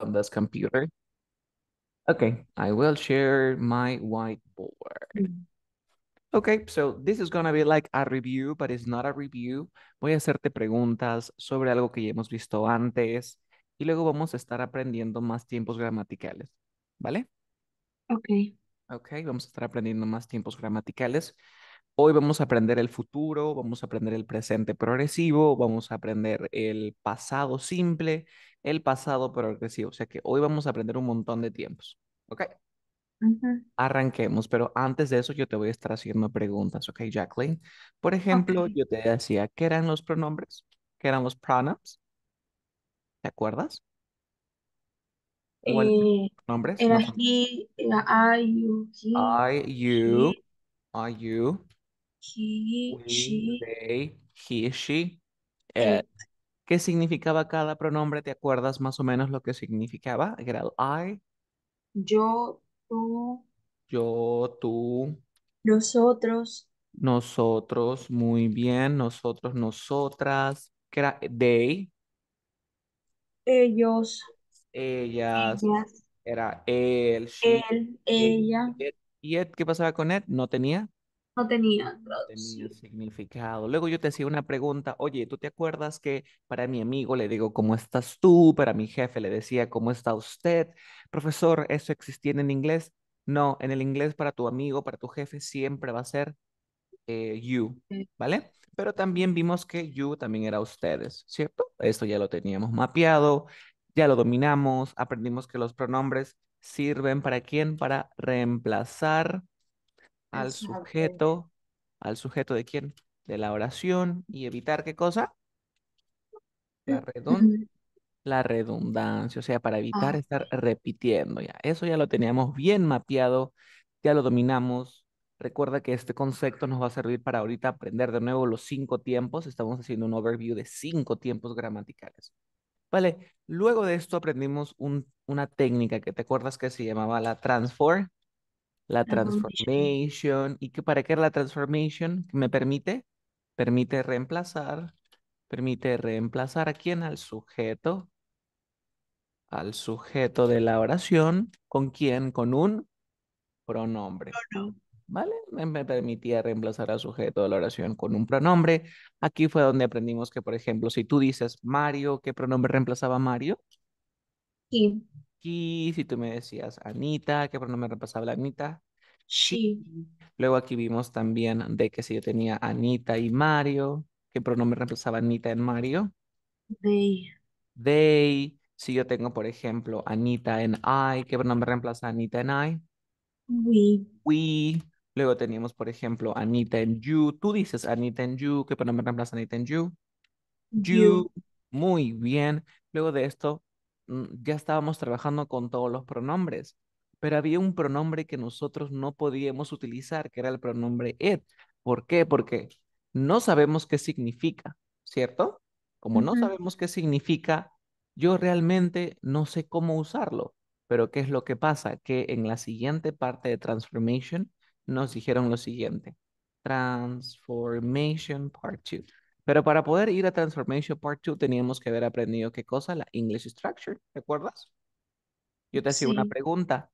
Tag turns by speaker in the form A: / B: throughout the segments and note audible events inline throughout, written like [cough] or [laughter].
A: on this computer. Okay, I will share my whiteboard. Mm. Okay, so this is gonna be like a review, but it's not a review. Voy a hacerte preguntas sobre algo que ya hemos visto antes y luego vamos a estar aprendiendo más tiempos gramaticales, ¿vale? Okay. Okay, vamos a estar aprendiendo más tiempos gramaticales. Hoy vamos a aprender el futuro, vamos a aprender el presente progresivo, vamos a aprender el pasado simple, el pasado progresivo. O sea que hoy vamos a aprender un montón de tiempos. ¿Ok? Arranquemos, pero antes de eso yo te voy a estar haciendo preguntas, ¿ok, Jacqueline? Por ejemplo, yo te decía, ¿qué eran los pronombres? ¿Qué eran los pronouns? ¿Te acuerdas? Eh, ¿Nombres? Era era
B: I, you, I,
A: you, I, you.
B: He,
A: she. he, eh, eh. she. ¿Qué significaba cada pronombre? ¿Te acuerdas más o menos lo que significaba? Era el I.
B: Yo, tú.
A: Yo, tú. Nosotros. Nosotros, muy bien. Nosotros, nosotras. ¿Qué era? They.
B: Ellos.
A: Ellas. Era él. ella. ¿Y Ed qué pasaba con Ed? No tenía
C: no tenía Tenía
A: significado. Luego yo te hacía una pregunta, oye, ¿tú te acuerdas que para mi amigo le digo, ¿cómo estás tú? Para mi jefe le decía, ¿cómo está usted? Profesor, ¿eso existía en inglés? No, en el inglés para tu amigo, para tu jefe, siempre va a ser eh, you, ¿vale? Pero también vimos que you también era ustedes, ¿cierto? Esto ya lo teníamos mapeado, ya lo dominamos, aprendimos que los pronombres sirven para quién? Para reemplazar Ah, al sujeto, al sujeto de quién? De la oración y evitar qué cosa? La, eh, redundancia, o sea, para evitar ah. estar repitiendo ya. Eso ya lo teníamos bien mapeado, ya lo dominamos. Recuerda que este concepto nos va a servir para ahorita aprender de nuevo los cinco tiempos. Estamos haciendo un overview de cinco tiempos gramaticales. Vale, luego de esto aprendimos un, una técnica que te acuerdas que se llamaba la transform la transformation. ¿Y que para qué la transformation? ¿Me permite? Permite reemplazar. Permite reemplazar a quién? Al sujeto. Al sujeto de la oración. ¿Con quién? Con un pronombre. ¿Vale? Me, me permitía reemplazar al sujeto de la oración con un pronombre. Aquí fue donde aprendimos que, por ejemplo, si tú dices Mario, ¿qué pronombre reemplazaba Mario? Sí. Si tú me decías Anita, ¿qué pronombre reemplazaba la Anita. Sí. Luego aquí vimos también de que si yo tenía Anita y Mario, ¿qué pronombre reemplazaba Anita en Mario? They. They. Si yo tengo, por ejemplo, Anita en I, ¿qué pronombre reemplaza Anita en I? We. We. Luego teníamos, por ejemplo, Anita en you. Tú dices Anita en you, ¿qué pronombre reemplaza Anita en you? You. Muy bien. Luego de esto, ya estábamos trabajando con todos los pronombres, pero había un pronombre que nosotros no podíamos utilizar, que era el pronombre it. ¿Por qué? Porque no sabemos qué significa, ¿cierto? Como no sabemos qué significa, yo realmente no sé cómo usarlo. Pero ¿qué es lo que pasa? Que en la siguiente parte de Transformation nos dijeron lo siguiente. Transformation Part 2. Pero para poder ir a Transformation Part 2 teníamos que haber aprendido qué cosa, la English Structure, ¿recuerdas? Yo te hacía una pregunta.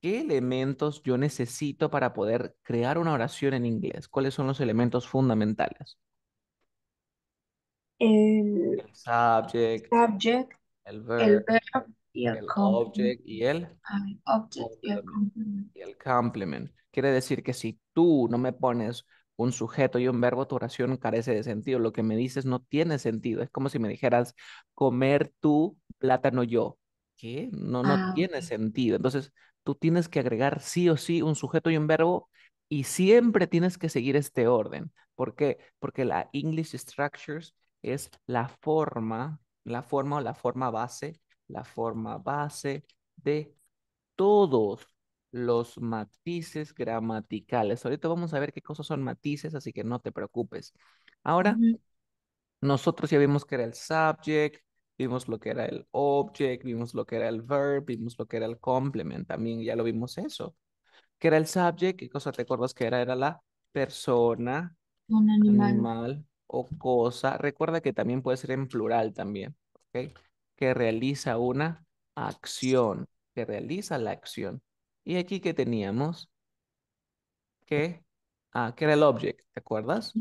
A: ¿Qué elementos yo necesito para poder crear una oración en inglés? ¿Cuáles son los elementos fundamentales?
C: El, el
A: subject, el verb, el y el, object y el,
C: object, y el
A: complement. Quiere decir que si tú no me pones un sujeto y un verbo, tu oración carece de sentido. Lo que me dices no tiene sentido. Es como si me dijeras, comer tú, plátano yo. ¿Qué? No, no ah, tiene sentido. Entonces, tú tienes que agregar sí o sí un sujeto y un verbo y siempre tienes que seguir este orden. ¿Por qué? Porque la English Structures es la forma, la forma o la forma base, la forma base de todos los matices gramaticales. Ahorita vamos a ver qué cosas son matices, así que no te preocupes. Ahora, nosotros ya vimos que era el subject, vimos lo que era el object, vimos lo que era el verb, vimos lo que era el complement, también ya lo vimos eso. ¿Qué era el subject? ¿Qué cosa te acuerdas que era? Era la persona, Un animal. animal. o cosa. Recuerda que también puede ser en plural también, ¿ok? Que realiza una acción, que realiza la acción. Y aquí que teníamos que, ah, ¿qué era el object, ¿te acuerdas?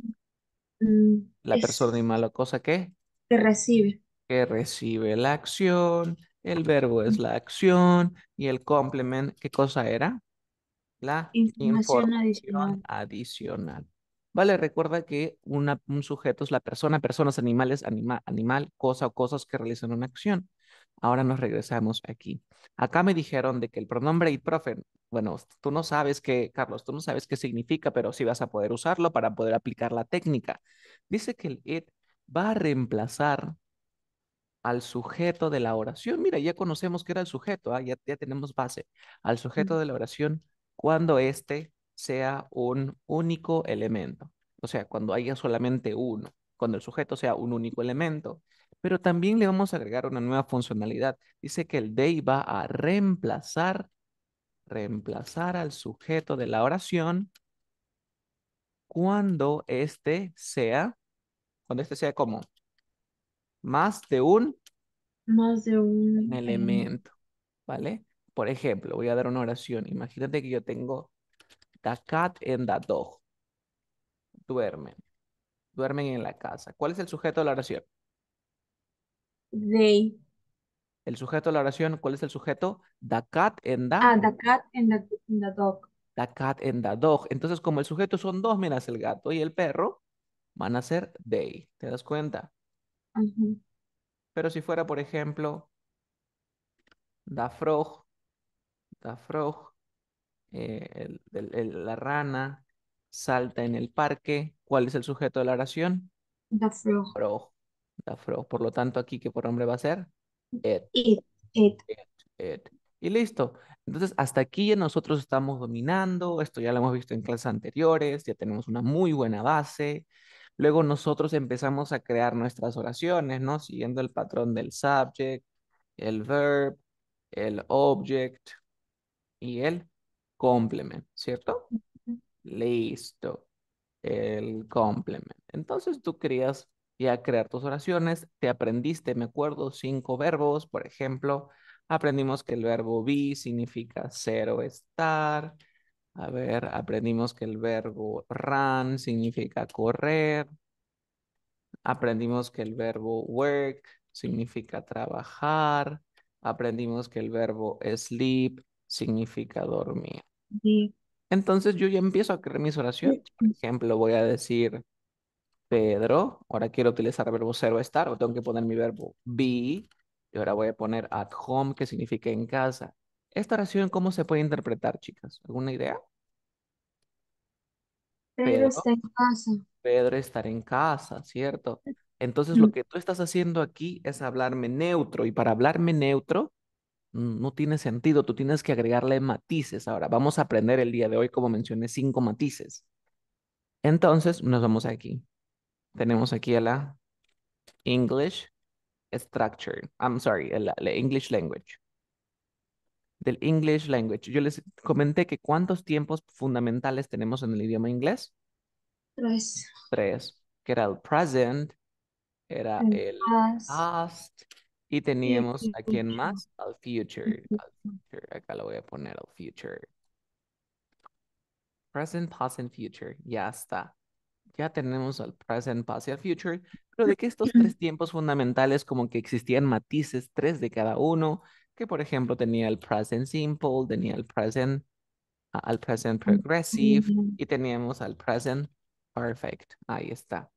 C: Mm, la persona
A: animal o cosa que
C: que recibe.
A: Que recibe la acción, el verbo es la acción y el complement, ¿qué cosa era? La información, adicional. Vale, recuerda que un sujeto es la persona, personas, animales, animal, cosa o cosas que realizan una acción. Ahora nos regresamos aquí. Acá me dijeron de que el pronombre it, profe, bueno, tú no sabes qué, Carlos, tú no sabes qué significa, pero sí vas a poder usarlo para poder aplicar la técnica. Dice que el it va a reemplazar al sujeto de la oración. Mira, ya conocemos que era el sujeto, ah, ya, ya tenemos base. Al sujeto de la oración cuando este sea un único elemento. O sea, cuando haya solamente uno. Cuando el sujeto sea un único elemento, pero también le vamos a agregar una nueva funcionalidad. Dice que el day va a reemplazar, reemplazar al sujeto de la oración cuando este sea, cuando este sea como más de un
B: más de un elemento,
A: ¿vale? Por ejemplo, voy a dar una oración. Imagínate que yo tengo the cat and the dog. Duermen. Duermen en la casa. ¿Cuál es el sujeto de la oración? They. El sujeto de la oración, ¿cuál es el sujeto? The cat and the... Ah, the cat
B: and the, dog.
A: The cat and the dog. Entonces, como el sujeto son dos, miras, el gato y el perro, van a ser they. ¿Te das cuenta? Pero si fuera, por ejemplo, the frog, the frog, eh, la rana salta en el parque, ¿cuál es el sujeto de la oración? The frog. Por lo tanto, aquí, ¿qué nombre va a ser? It. It. It. It. Y listo. Entonces, hasta aquí ya nosotros estamos dominando, esto ya lo hemos visto en clases anteriores, ya tenemos una muy buena base. Luego nosotros empezamos a crear nuestras oraciones, ¿no? Siguiendo el patrón del subject, el verb, el object y el complement, ¿cierto? Listo. El complement. Entonces tú creas y a crear tus oraciones. Te aprendiste, me acuerdo, cinco verbos, por ejemplo. Aprendimos que el verbo be significa ser o estar. A ver, aprendimos que el verbo run significa correr. Aprendimos que el verbo work significa trabajar. Aprendimos que el verbo sleep significa dormir. Entonces yo ya empiezo a crear mis oraciones. Por ejemplo, voy a decir, Pedro, ahora quiero utilizar el verbo ser estar, o tengo que poner mi verbo be, y ahora voy a poner at home, que significa en casa. ¿Esta oración cómo se puede interpretar, chicas? ¿Alguna idea? Pedro, está en casa. Pedro estar en casa, ¿cierto? Entonces lo mm. que tú estás haciendo aquí es hablarme neutro, y para hablarme neutro, mm, no tiene sentido, tú tienes que agregarle matices. Ahora, vamos a aprender el día de hoy, como mencioné, cinco matices. Entonces, nos vamos aquí. Tenemos aquí a la English Structure. I'm sorry, la, la English Language. Del English Language. Yo les comenté que cuántos tiempos fundamentales tenemos en el idioma inglés. Tres. Tres. Que era el present, era el, past. Y teníamos aquí en más? Al future. Acá lo voy a poner al future. Present, past, and future. Ya está ya tenemos al present, past y al future, pero de que estos tres tiempos fundamentales como que existían matices, tres de cada uno, que por ejemplo tenía el present simple, tenía el present, al present mm, progressive y teníamos al present perfect. Ahí está.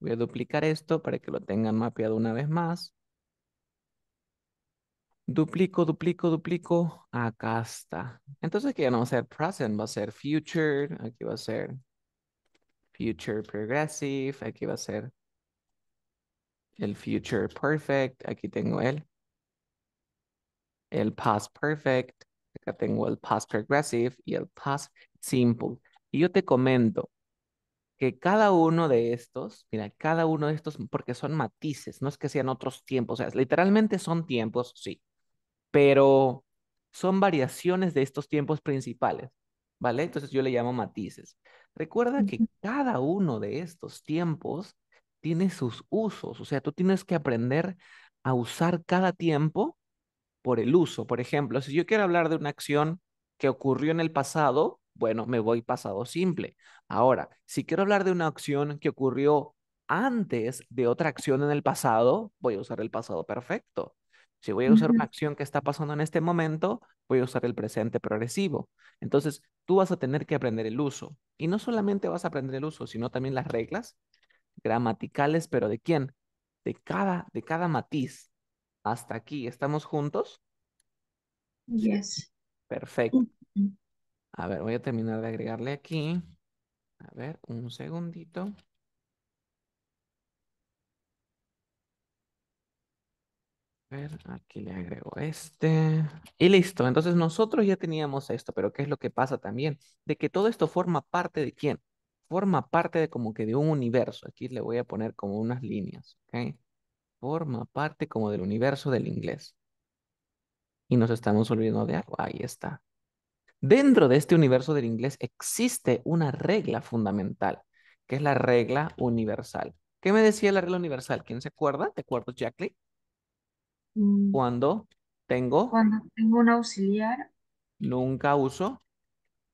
A: Voy a duplicar esto para que lo tengan mapeado una vez más. Duplico, duplico, duplico. Acá está. Entonces, aquí ya no va a ser present? Va a ser future. Aquí va a ser Future Progressive, aquí va a ser el Future Perfect, aquí tengo el. El Past Perfect, acá tengo el Past Progressive y el Past Simple. Y yo te comento que cada uno de estos, mira, cada uno de estos, porque son matices, no es que sean otros tiempos, o sea, literalmente son tiempos, sí, pero son variaciones de estos tiempos principales. Entonces yo le llamo matices. Recuerda que cada uno de estos tiempos tiene sus usos, o sea, tú tienes que aprender a usar cada tiempo por el uso. Por ejemplo, si yo quiero hablar de una acción que ocurrió en el pasado, bueno, me voy pasado simple. Ahora, si quiero hablar de una acción que ocurrió antes de otra acción en el pasado, voy a usar el pasado perfecto. Si voy a usar una acción que está pasando en este momento, voy a usar el presente progresivo. Entonces, tú vas a tener que aprender el uso. Y no solamente vas a aprender el uso, sino también las reglas gramaticales, pero ¿de quién? De cada, de cada matiz. Hasta aquí, ¿estamos juntos? Yes. Perfecto. A ver, voy a terminar de agregarle aquí. A ver, un segundito. aquí le agrego este. Y listo. Entonces nosotros ya teníamos esto, pero ¿qué es lo que pasa también? De que todo esto forma parte de quién? Forma parte de como que de un universo. Aquí le voy a poner como unas líneas, ¿ok? Forma parte como del universo del inglés. Y nos estamos olvidando de algo. Ahí está. Dentro de este universo del inglés existe una regla fundamental, que es la regla universal. ¿Qué me decía la regla universal? ¿Quién se acuerda? ¿Te acuerdas, Jackley? Mm. Cuando tengo, Cuando
B: tengo un auxiliar,
A: nunca uso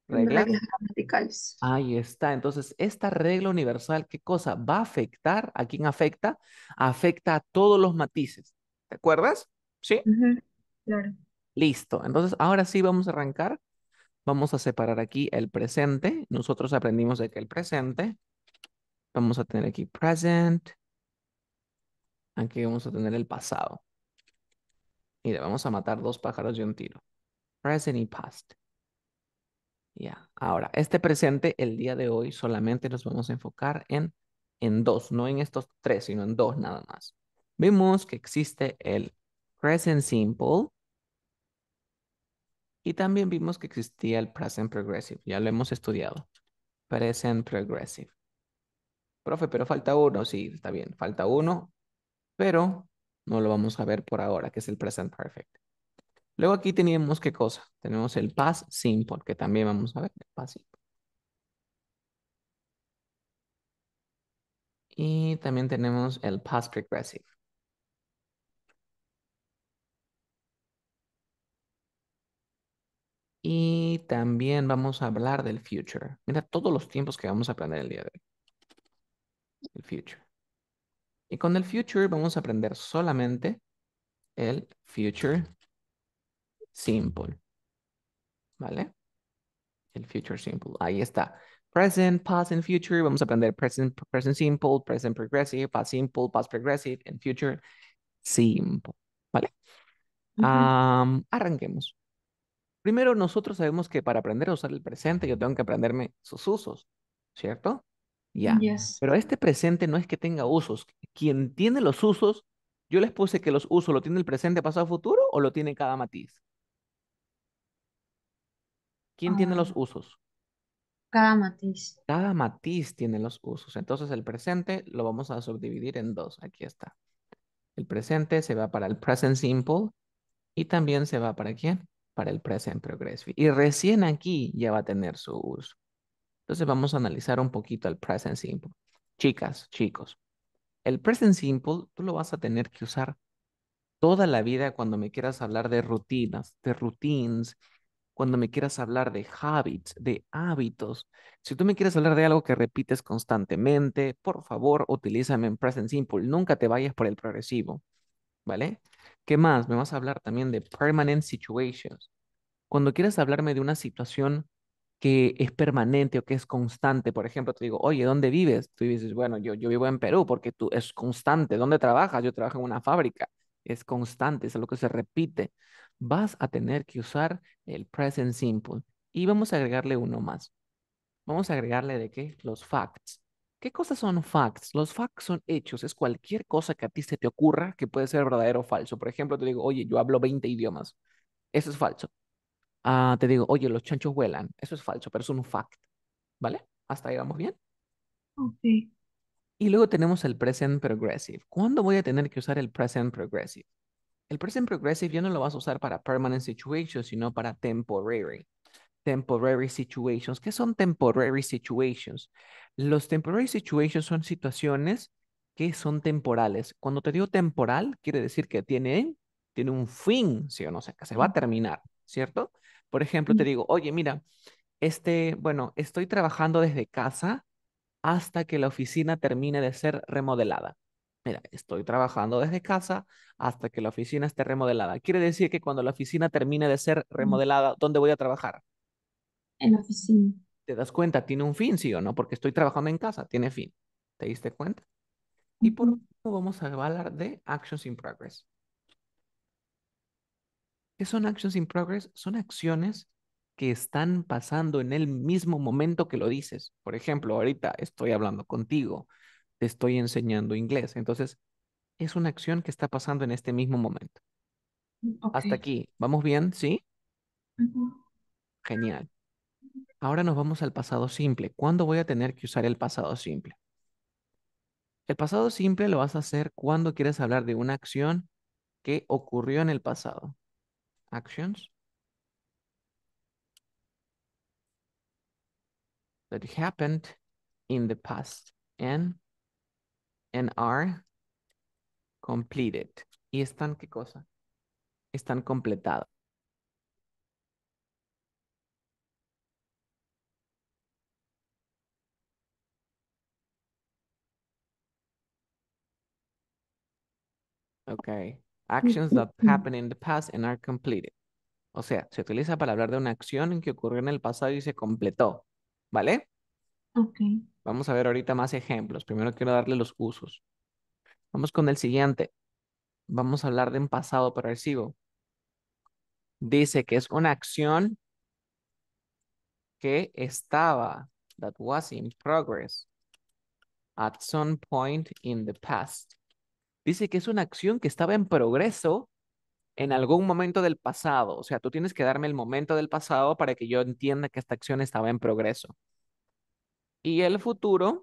A: reglas.
B: gramaticales.
A: Ahí está. Entonces, esta regla universal, ¿qué cosa? ¿Va a afectar? ¿A quién afecta? Afecta a todos los matices. ¿Te acuerdas? ¿Sí? Claro. Listo. Entonces, ahora sí vamos a arrancar. Vamos a separar aquí el presente. Nosotros aprendimos de que el presente. Vamos a tener aquí present. Aquí vamos a tener el pasado le vamos a matar dos pájaros de un tiro. Present y past. Ya, ahora, este presente, el día de hoy, solamente nos vamos a enfocar en, en dos, no en estos tres, sino en dos nada más. Vimos que existe el present simple y también vimos que existía el present progressive, ya lo hemos estudiado. Present progressive. Profe, pero falta uno, sí, está bien, falta uno, pero no lo vamos a ver por ahora, que es el present perfect. Luego aquí tenemos qué cosa. Tenemos el past simple, que también vamos a ver. El past simple. Y también tenemos el past Progressive. Y también vamos a hablar del future. Mira todos los tiempos que vamos a aprender el día de hoy. El future. Y con el future vamos a aprender solamente el future simple. ¿Vale? El future simple. Ahí está. Present, past, and future. Vamos a aprender present, present simple, present progressive, past simple, past progressive, and future simple. ¿Vale? arranquemos. Primero, nosotros sabemos que para aprender a usar el presente, yo tengo que aprenderme sus usos, ¿cierto? Ya. Pero este presente no es que tenga usos. Quien tiene los usos, yo les puse que los usos lo tiene el presente, pasado, futuro o lo tiene cada matiz. ¿Quién tiene los ah. usos? Cada matiz. Cada matiz tiene los usos. Entonces el presente lo vamos a subdividir en dos. Aquí está. El presente se va para el present simple y también se va para quién? Para el present progressive. Y recién aquí ya va a tener su uso. Entonces vamos a analizar un poquito el present simple. Chicas, chicos, el present simple tú lo vas a tener que usar toda la vida cuando me quieras hablar de rutinas, de routines, cuando me quieras hablar de habits, de hábitos. Si tú me quieres hablar de algo que repites constantemente, por favor, utilízame en present simple. Nunca te vayas por el progresivo, ¿vale? ¿Qué más? Me vas a hablar también de permanent situations. Cuando quieras hablarme de una situación que es permanente o que es constante. Por ejemplo, te digo, oye, ¿dónde vives? Tú dices, bueno, yo, yo vivo en Perú porque tú es constante. ¿Dónde trabajas? Yo trabajo en una fábrica. Es constante, es lo que se repite. Vas a tener que usar el present simple. Y vamos a agregarle uno más. Vamos a agregarle de qué? Los facts. ¿Qué cosas son facts? Los facts son hechos. Es cualquier cosa que a ti se te ocurra que puede ser verdadero o falso. Por ejemplo, te digo, oye, yo hablo 20 idiomas. Eso es falso. Ah, te digo, oye, los chanchos vuelan. Eso es falso, pero es un fact. ¿Vale? ¿Hasta ahí vamos bien? Y luego tenemos el present progressive. ¿Cuándo voy a tener que usar el present progressive? El present progressive ya no lo vas a usar para permanent situations, sino para temporary. Temporary situations. ¿Qué son temporary situations? Los temporary situations son situaciones que son temporales. Cuando te digo temporal, quiere decir que tiene, tiene un fin, ¿sí o no? sé que se va a terminar, ¿cierto? Por ejemplo, te digo, oye, mira, este, bueno, estoy trabajando desde casa hasta que la oficina termine de ser remodelada. Mira, estoy trabajando desde casa hasta que la oficina esté remodelada. Quiere decir que cuando la oficina termine de ser remodelada, ¿dónde voy a trabajar? En la oficina. ¿Te das cuenta? Tiene un fin, sí o no, porque estoy trabajando en casa, tiene fin. ¿Te diste cuenta? Y por último vamos a hablar de Actions in Progress. ¿Qué son actions in progress? Son acciones que están pasando en el mismo momento que lo dices. Por ejemplo, ahorita estoy hablando contigo, te estoy enseñando inglés. Entonces, es una acción que está pasando en este mismo momento.
C: Mm, Hasta aquí.
A: ¿Vamos bien? ¿Sí? Genial. Ahora nos vamos al pasado simple. ¿Cuándo voy a tener que usar el pasado simple? El pasado simple lo vas a hacer cuando quieres hablar de una acción que ocurrió en el pasado. actions that happened in the past and, and are completed. ¿Y están qué cosa? Están completadas. Okay. Actions that happened in the past and are completed. O sea, se utiliza para hablar de una acción que ocurrió en el pasado y se completó. ¿Vale? Vamos a ver ahorita más ejemplos. Primero quiero darle los usos. Vamos con el siguiente. Vamos a hablar de un pasado progresivo. Dice que es una acción que estaba, that was in progress, at some point in the past dice que es una acción que estaba en progreso en algún momento del pasado. O sea, tú tienes que darme el momento del pasado para que yo entienda que esta acción estaba en progreso. Y el futuro,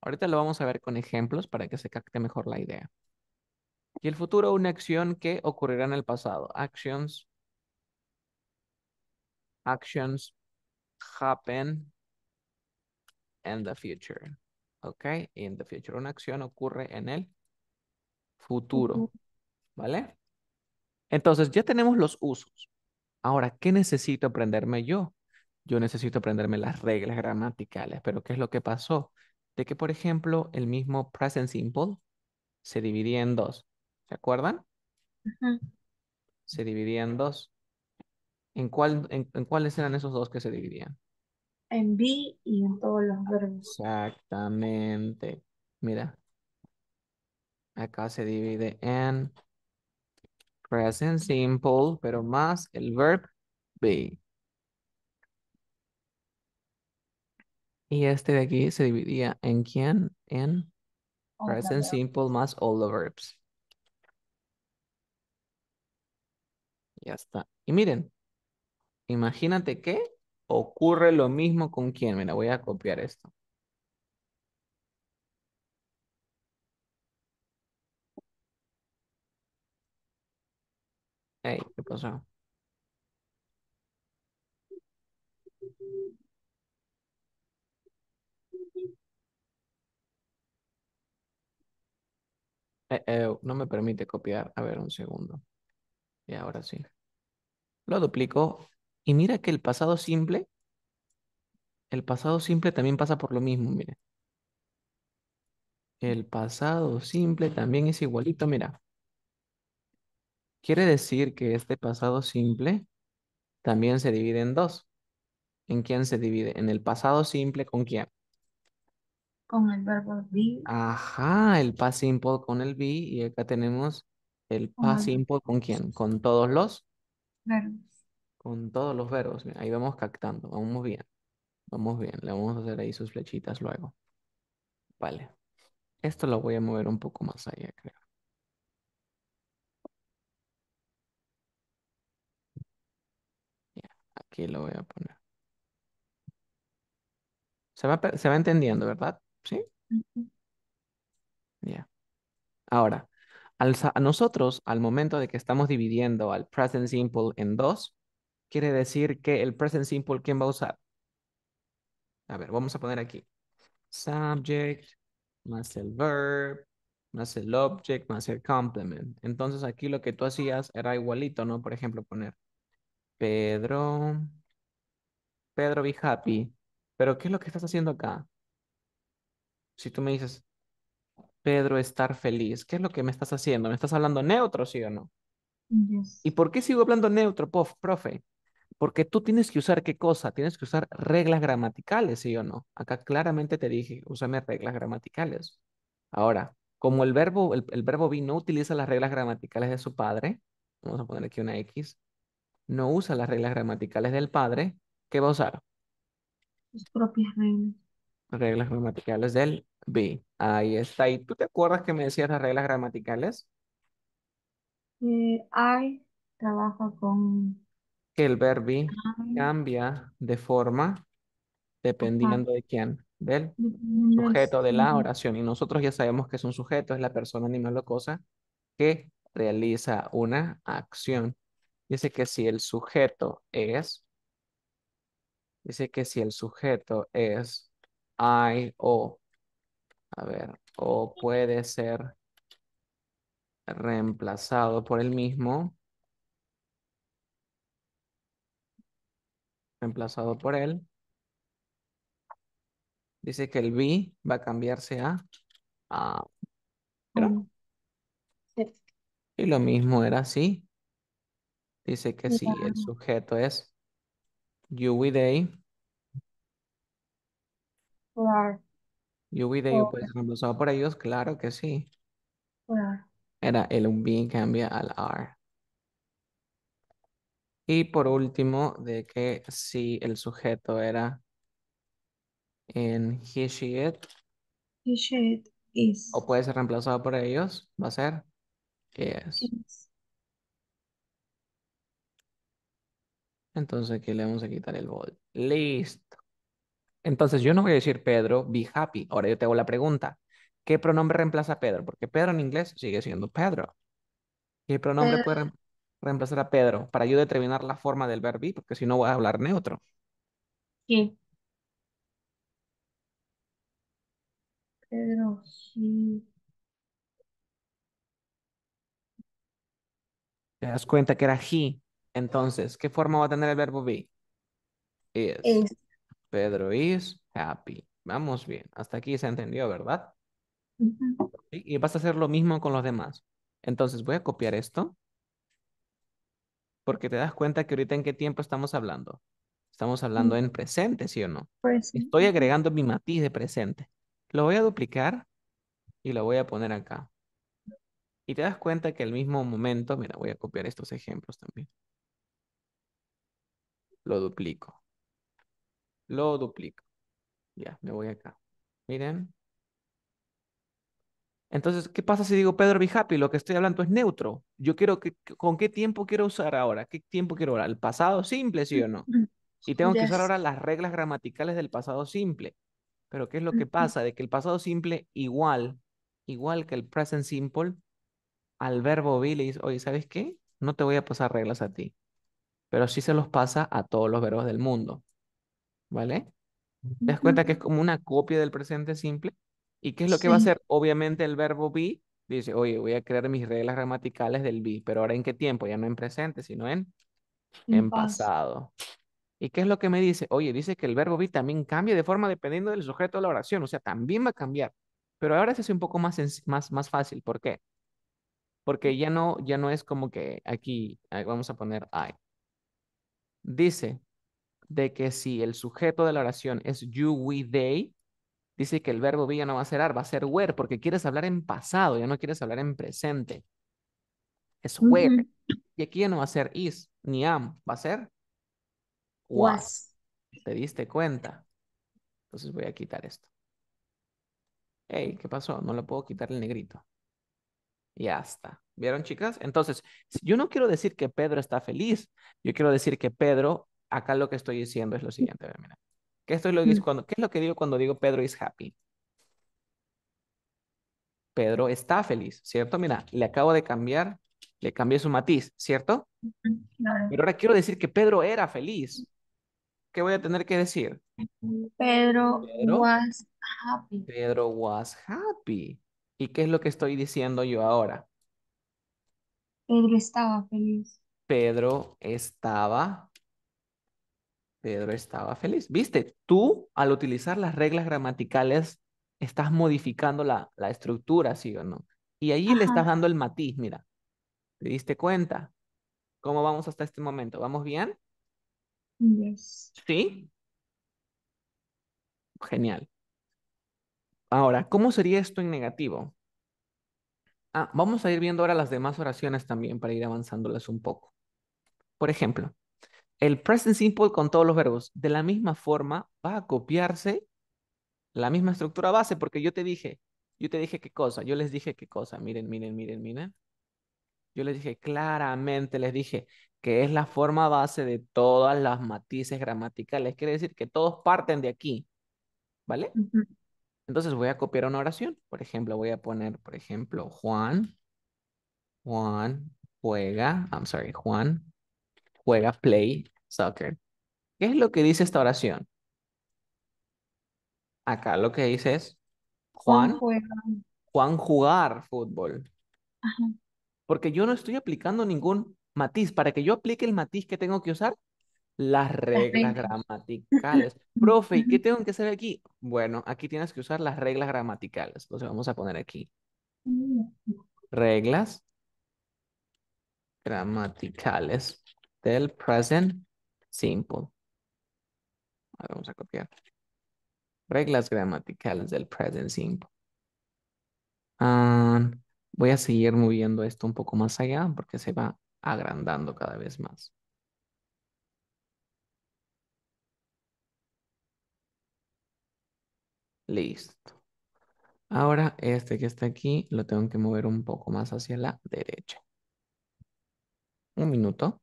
A: ahorita lo vamos a ver con ejemplos para que se capte mejor la idea. Y el futuro, una acción que ocurrirá en el pasado. Actions. Actions happen in the future. ¿Ok? In the future. Una acción ocurre en el futuro. ¿Vale? Entonces, ya tenemos los usos. Ahora, ¿qué necesito aprenderme yo? Yo necesito aprenderme las reglas gramaticales, pero ¿qué es lo que pasó? De que, por ejemplo, el mismo present simple se dividía en dos. ¿Se acuerdan? Se dividía en dos. ¿En, cuál, en, cuáles eran esos dos que se dividían?
B: En B y en todos los verbos.
A: Exactamente. Mira, Acá se divide en present simple, pero más el verb be. Y este de aquí se dividía en quién? En present simple más all the verbs. Ya está. Y miren, imagínate que ocurre lo mismo con quién. Mira, voy a copiar esto. ¿qué pasó? Eh, eh, no me permite copiar. A ver, un segundo. Y ahora sí. Lo duplico. Y mira que el pasado simple, el pasado simple también pasa por lo mismo, mire. El pasado simple también es igualito, mira. Quiere decir que este pasado simple también se divide en dos. ¿En quién se divide? En el pasado simple, ¿con quién?
C: Con el verbo be.
A: Ajá, el past simple con el be. Y acá tenemos el past simple con quién? Con todos los verbos. Con todos los verbos. Ahí vamos captando. Vamos bien. Vamos bien. Le vamos a hacer ahí sus flechitas luego. Vale. Esto lo voy a mover un poco más allá, creo. Aquí lo voy a poner. ¿Se va, se va entendiendo, verdad? ¿Sí? Ya. Ahora, a nosotros, al momento de que estamos dividiendo al present simple en dos, quiere decir que el present simple, ¿quién va a usar? A ver, vamos a poner aquí. Subject más el verb más el object más el complement. Entonces aquí lo que tú hacías era igualito, ¿no? Por ejemplo, poner Pedro. Pedro, be happy. Pero, ¿qué es lo que estás haciendo acá? Si tú me dices, Pedro, estar feliz, ¿qué es lo que me estás haciendo? ¿Me estás hablando neutro, sí o no? ¿Y por qué sigo hablando neutro, profe? Porque tú tienes que usar qué cosa? Tienes que usar reglas gramaticales, sí o no. Acá claramente te dije, úsame reglas gramaticales. Ahora, como el verbo, el, el verbo be no utiliza las reglas gramaticales de su padre, vamos a poner aquí una X, no usa las reglas gramaticales del padre, ¿qué va a usar?
C: Sus propias reglas.
A: Reglas gramaticales del B. Ahí está. ¿Y tú te acuerdas que me decías las reglas gramaticales?
B: Eh, I trabaja con...
A: Que el verbi cambia de forma dependiendo de quién. Del
C: sujeto de la
A: oración. Y nosotros ya sabemos que es un sujeto, es la persona, animal o cosa que realiza una acción. Dice que si el sujeto es, dice que si el sujeto es I o, a ver, o puede ser reemplazado por el mismo, reemplazado por él, dice que el B va a cambiarse a, a y lo mismo era así Dice que si sí, el sujeto es you with they. You with they puede ser reemplazado por ellos, claro que sí. Era el un being cambia al are. Y por último, de que si el sujeto era en he, she, it. she, it, is. O puede ser reemplazado por ellos, va a ser yes. Entonces aquí le vamos a quitar el bold. Listo. Entonces yo no voy a decir Pedro, be happy. Ahora yo te hago la pregunta. ¿Qué pronombre reemplaza a Pedro? Porque Pedro en inglés sigue siendo Pedro. ¿Qué pronombre puede reemplazar a Pedro? Para yo determinar la forma del verbo porque si no voy a hablar neutro.
C: Sí. Pedro, sí.
A: Te das cuenta que era he, entonces, ¿qué forma va a tener el verbo be? Is. Pedro is happy. Vamos bien. Hasta aquí se entendió, ¿verdad? Y vas a hacer lo mismo con los demás. Entonces, voy a copiar esto. Porque te das cuenta que ahorita en qué tiempo estamos hablando. Estamos hablando mm. en presente, ¿sí o no? Estoy agregando mi matiz de presente. Lo voy a duplicar y lo voy a poner acá. Y te das cuenta que al mismo momento, mira, voy a copiar estos ejemplos también lo duplico. Lo duplico. Ya, me voy acá. Miren. Entonces, ¿qué pasa si digo Pedro be happy? Lo que estoy hablando es neutro. Yo quiero que, ¿con qué tiempo quiero usar ahora? ¿Qué tiempo quiero ahora? ¿El pasado simple, sí o no? Y tengo que usar ahora las reglas gramaticales del pasado simple. Pero ¿qué es lo que pasa? De que el pasado simple igual, igual que el present simple, al verbo be oye, ¿sabes qué? No te voy a pasar reglas a ti pero sí se los pasa a todos los verbos del mundo. ¿Vale? ¿Te das cuenta que es como una copia del presente simple? ¿Y qué es lo que va a hacer? Obviamente el verbo be dice, oye, voy a crear mis reglas gramaticales del be, pero ahora en qué tiempo? Ya no en presente, sino en, en, pasado. ¿Y qué es lo que me dice? Oye, dice que el verbo be también cambia de forma dependiendo del sujeto de la oración, o sea, también va a cambiar. Pero ahora se hace un poco más, más, más fácil. ¿Por qué? Porque ya no, ya no es como que aquí vamos a poner I dice de que si el sujeto de la oración es you, we, they, dice que el verbo be ya no va a ser are, va a ser where. porque quieres hablar en pasado, ya no quieres hablar en presente. Es were. Y aquí ya no va a ser is, ni am, va a ser was. ¿Te diste cuenta? Entonces voy a quitar esto. Hey, ¿qué pasó? No lo puedo quitar el negrito. Ya está. ¿Vieron, chicas? Entonces, yo no quiero decir que Pedro está feliz. Yo quiero decir que Pedro, acá lo que estoy diciendo es lo siguiente. Mira, lo cuando, ¿Qué es lo que digo cuando digo Pedro is happy? Pedro está feliz, ¿cierto? Mira, le acabo de cambiar, le cambié su matiz, ¿cierto?
C: Pero ahora
A: quiero decir que Pedro era feliz. ¿Qué voy a tener que decir?
C: Pedro, Pedro, was happy.
A: Pedro was happy. ¿Y qué es lo que estoy diciendo yo ahora?
C: Pedro estaba feliz.
A: Pedro estaba, Pedro estaba feliz. Viste, tú al utilizar las reglas gramaticales estás modificando la, la estructura, ¿sí o no? Y ahí le estás dando el matiz, mira. ¿Te diste cuenta? ¿Cómo vamos hasta este momento? ¿Vamos bien? Sí. ¿Sí? Genial. Ahora, ¿cómo sería esto en negativo? Ah, vamos a ir viendo ahora las demás oraciones también para ir avanzándolas un poco. Por ejemplo, el present simple con todos los verbos, de la misma forma, va a copiarse la misma estructura base, porque yo te dije, yo te dije qué cosa, yo les dije qué cosa, miren, miren, miren, miren. Yo les dije claramente, les dije que es la forma base de todas las matices gramaticales. Quiere decir que todos parten de aquí, ¿vale? Entonces voy a copiar una oración. Por ejemplo, voy a poner, por ejemplo, Juan. Juan juega, I'm sorry, Juan juega play soccer. ¿Qué es lo que dice esta oración? Acá lo que dice es Juan, Juan jugar fútbol. Porque yo no estoy aplicando ningún matiz. Para que yo aplique el matiz que tengo que usar, las reglas gramaticales. Profe, ¿qué [laughs] tengo que hacer aquí? Bueno, aquí tienes que usar las reglas gramaticales. Entonces vamos a poner aquí. Mm. Reglas gramaticales del present simple. Ahora vamos a copiar. Reglas gramaticales del present simple. Ah, voy a seguir moviendo esto un poco más allá porque se va agrandando cada vez más. Listo. Ahora este que está aquí lo tengo que mover un poco más hacia la derecha. Un minuto.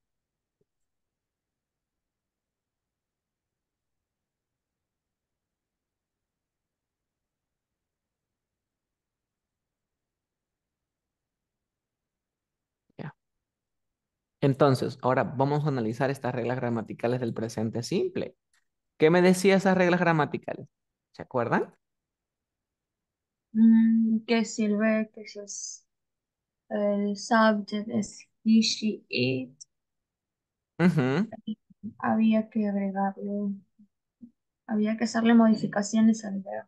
A: Ya. Entonces, ahora vamos a analizar estas reglas gramaticales del presente simple. ¿Qué me decía esas reglas gramaticales? ¿Se acuerdan?
B: Mm, que sirve, que es el eh, subject es he, she, it. Había que agregarlo había que hacerle modificaciones al verbo.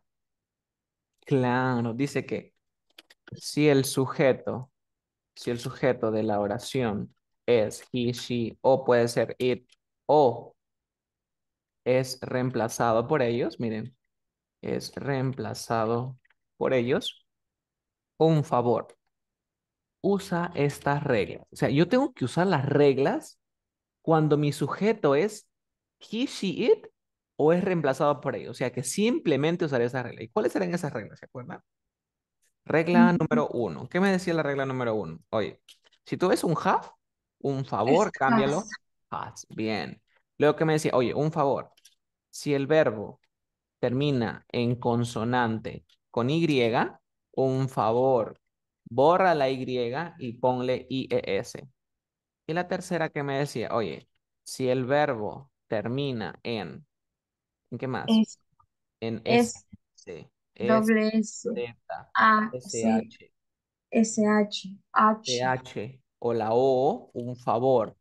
A: Claro, dice que si el sujeto, si el sujeto de la oración es he, she, o puede ser it, o es reemplazado por ellos, miren, es reemplazado por ellos. Un favor, usa estas reglas. O sea, yo tengo que usar las reglas cuando mi sujeto es he, she, it o es reemplazado por ellos. O sea, que simplemente usaré esa regla. ¿Y cuáles serían esas reglas? ¿Se acuerdan? Regla número uno. ¿Qué me decía la regla número uno? Oye, si tú ves un have, un favor, cámbialo. Has. Bien. Luego que me decía, oye, un favor. Si el verbo termina en consonante con Y, un favor, borra la Y y ponle IES. Y la tercera que me decía, oye, si el verbo termina en, ¿en qué más? en S, S, S doble
B: S, h
A: H. o la O, un favor,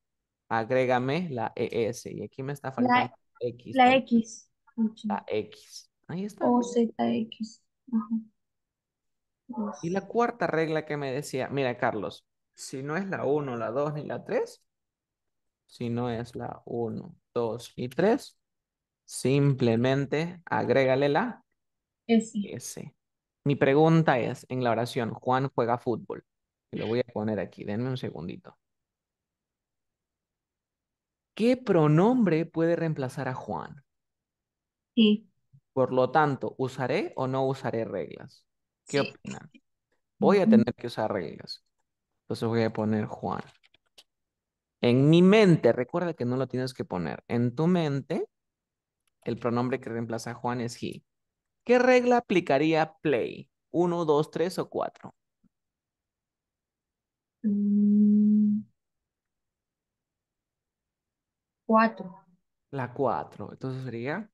A: agrégame la ES. Y aquí me está faltando la, e, X. La X. X. Ahí está. O
B: ZX. Pues
A: y la cuarta regla que me decía, mira Carlos, si no es la 1, la 2 ni la 3, si no es la 1, 2 y 3, simplemente agrégale la S. S. Mi pregunta es, en la oración, Juan juega fútbol. Lo voy a poner aquí, denme un segundito. ¿Qué pronombre puede reemplazar a Juan? Por lo tanto, ¿usaré o no usaré reglas? ¿Qué opinan? Voy a tener que usar reglas. Entonces voy a poner Juan. En mi mente, recuerda que no lo tienes que poner. En tu mente, el pronombre que reemplaza a Juan es he. ¿Qué regla aplicaría play? ¿Uno, dos, tres o cuatro?
B: Mm. cuatro.
A: La cuatro. Entonces sería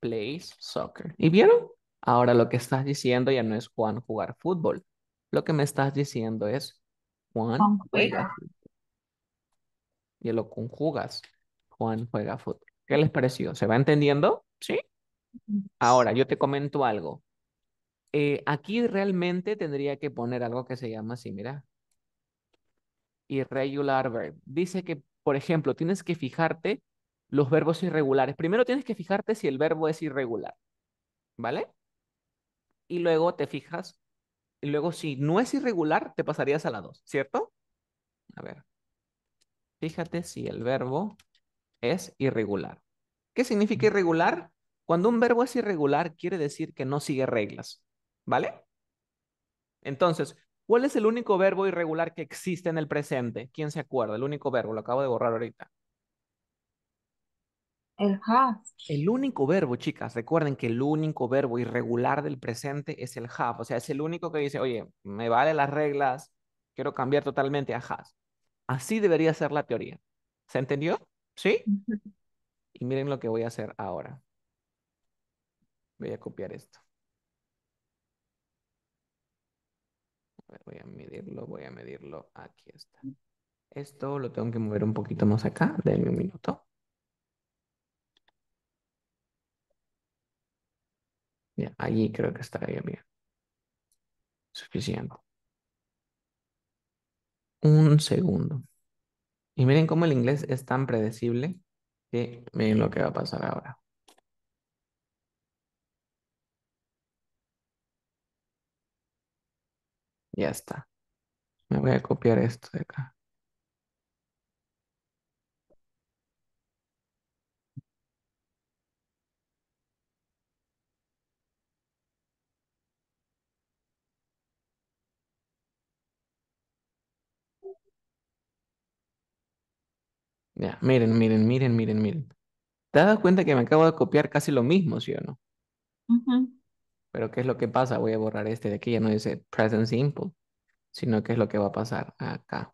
A: plays soccer. ¿Y vieron? Ahora lo que estás diciendo ya no es Juan jugar fútbol. Lo que me estás diciendo es Juan juega. fútbol. Y lo conjugas. Juan juega fútbol. ¿Qué les pareció? ¿Se va entendiendo? ¿Sí? Ahora, yo te comento algo. Eh, aquí realmente tendría que poner algo que se llama así, mira. Irregular verb. Dice que, por ejemplo, tienes que fijarte los verbos irregulares. Primero tienes que fijarte si el verbo es irregular, ¿vale? Y luego te fijas, y luego si no es irregular, te pasarías a la 2, ¿cierto? A ver, fíjate si el verbo es irregular. ¿Qué significa irregular? Cuando un verbo es irregular, quiere decir que no sigue reglas, ¿vale? Entonces, ¿cuál es el único verbo irregular que existe en el presente? ¿Quién se acuerda? El único verbo, lo acabo de borrar ahorita. El has. El único verbo, chicas, recuerden que el único verbo irregular del presente es el have. O sea, es el único que dice, oye, me vale las reglas, quiero cambiar totalmente a has. Así debería ser la teoría. ¿Se entendió? ¿Sí? Y miren lo que voy a hacer ahora. Voy a copiar esto. voy a medirlo, voy a medirlo. Aquí está. Esto lo tengo que mover un poquito más acá. Denme un minuto. allí creo que estaría bien. Suficiente. Un segundo. Y miren cómo el inglés es tan predecible que miren lo que va a pasar ahora. Ya está. Me voy a copiar esto de acá. miren, miren, miren, miren, miren. ¿Te das cuenta que me acabo de copiar casi lo mismo, sí o no? Pero ¿qué es lo que pasa? Voy a borrar este de aquí, ya no dice present simple, sino qué es lo que va a pasar acá.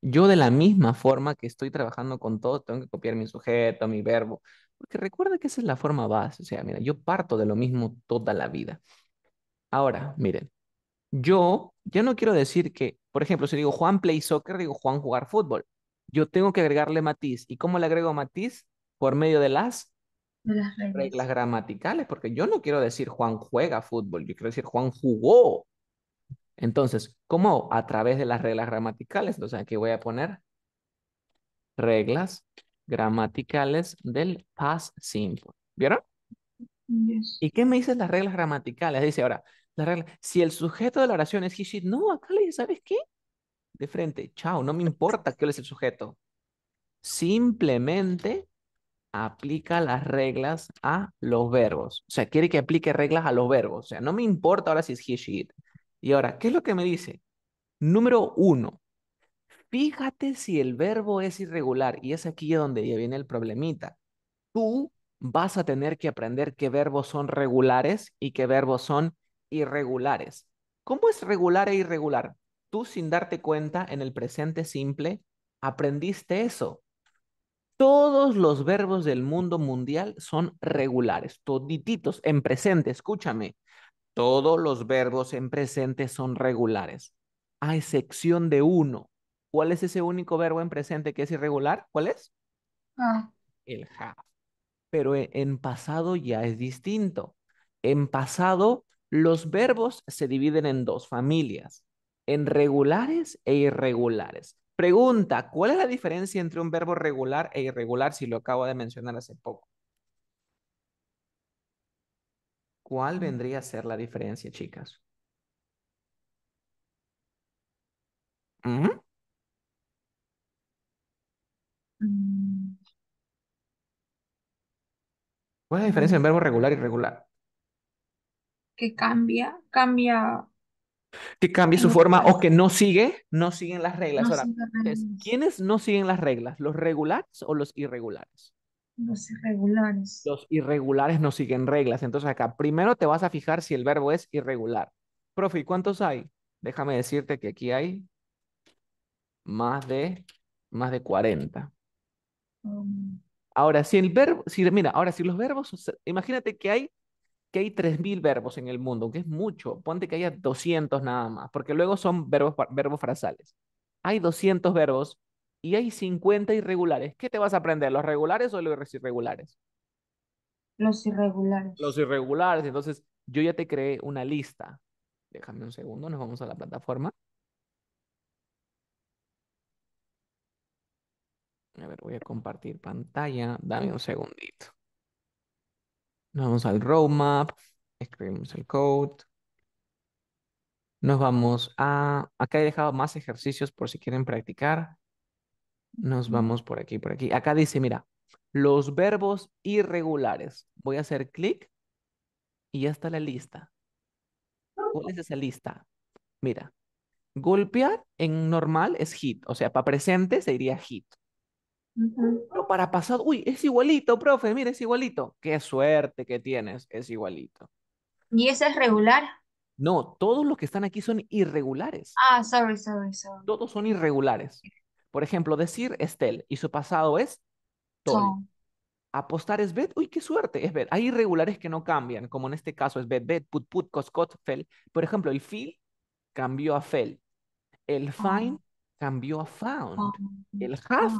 A: Yo de la misma forma que estoy trabajando con todo, tengo que copiar mi sujeto, mi verbo, porque recuerda que esa es la forma base, o sea, mira, yo parto de lo mismo toda la vida. Ahora, miren, yo ya no quiero decir que, por ejemplo, si digo Juan play soccer, digo Juan jugar fútbol yo tengo que agregarle matiz. ¿Y cómo le agrego matiz? Por medio de las,
C: reglas.
A: gramaticales, porque yo no quiero decir Juan juega fútbol, yo quiero decir Juan jugó. Entonces, ¿cómo? A través de las reglas gramaticales. Entonces aquí voy a poner reglas gramaticales del past simple. ¿Vieron? ¿Y qué me dicen las reglas gramaticales? Dice ahora, si el sujeto de la oración es he, she, no, acá le ¿sabes qué? de frente. Chao, no me importa qué es el sujeto. Simplemente aplica las reglas a los verbos. O sea, quiere que aplique reglas a los verbos. O sea, no me importa ahora si es he, she, it. Y ahora, ¿qué es lo que me dice? Número uno, fíjate si el verbo es irregular. Y es aquí donde ya viene el problemita. Tú vas a tener que aprender qué verbos son regulares y qué verbos son irregulares. ¿Cómo es regular e irregular? tú sin darte cuenta en el presente simple, aprendiste eso. Todos los verbos del mundo mundial son regulares, todititos, en presente, escúchame. Todos los verbos en presente son regulares, a excepción de uno. ¿Cuál es ese único verbo en presente que es irregular? ¿Cuál es? Ah. El ja. Pero e, en pasado ya es distinto. En pasado, los verbos se dividen en dos familias en regulares e irregulares. Pregunta, ¿cuál es la diferencia entre un verbo regular e irregular si lo acabo de mencionar hace poco? ¿Cuál mm. vendría a ser la diferencia, chicas? Mm. ¿Cuál es la diferencia en verbo regular e irregular?
B: Que cambia, cambia
A: que cambie su forma o que no sigue, no siguen las reglas. ¿quiénes no siguen las reglas? ¿Los regulares o los irregulares?
C: Los irregulares.
A: Los irregulares no siguen reglas. Entonces acá, primero te vas a fijar si el verbo es irregular. Profe, ¿y cuántos hay? Déjame decirte que aquí hay más de, más de 40. Um. Ahora, si el verbo, si, mira, ahora si los verbos, imagínate que hay que hay 3.000 verbos en el mundo, que es mucho. Ponte que haya 200 nada más, porque luego son verbos, verbos frasales. Hay 200 verbos y hay 50 irregulares. ¿Qué te vas a aprender, los regulares o los irregulares?
B: Los irregulares. Los
A: irregulares. Entonces, yo ya te creé una lista. Déjame un segundo, nos vamos a la plataforma. A ver, voy a compartir pantalla. Dame un segundito. Nos vamos al roadmap, escribimos el code. Nos vamos a... Acá he dejado más ejercicios por si quieren practicar. Nos vamos por aquí, por aquí. Acá dice, mira, los verbos irregulares. Voy a hacer clic y ya está la lista. ¿Cuál es esa lista? Mira, golpear en normal es hit. O sea, para presente se diría hit. Pero para pasado, uy, es igualito, profe, mira, es igualito. Qué suerte que tienes, es igualito. ¿Y ese es regular? No, todos los que están aquí son irregulares. Ah, sorry, sorry, sorry. Todos son irregulares. Por ejemplo, decir Estel y su pasado es Tol. Apostar es bet, uy, qué suerte, es bet. Hay irregulares que no cambian, como en este caso es bet, bet, put, put, cos, cot, fel. Por ejemplo, el feel cambió a fell El find cambió a found. El have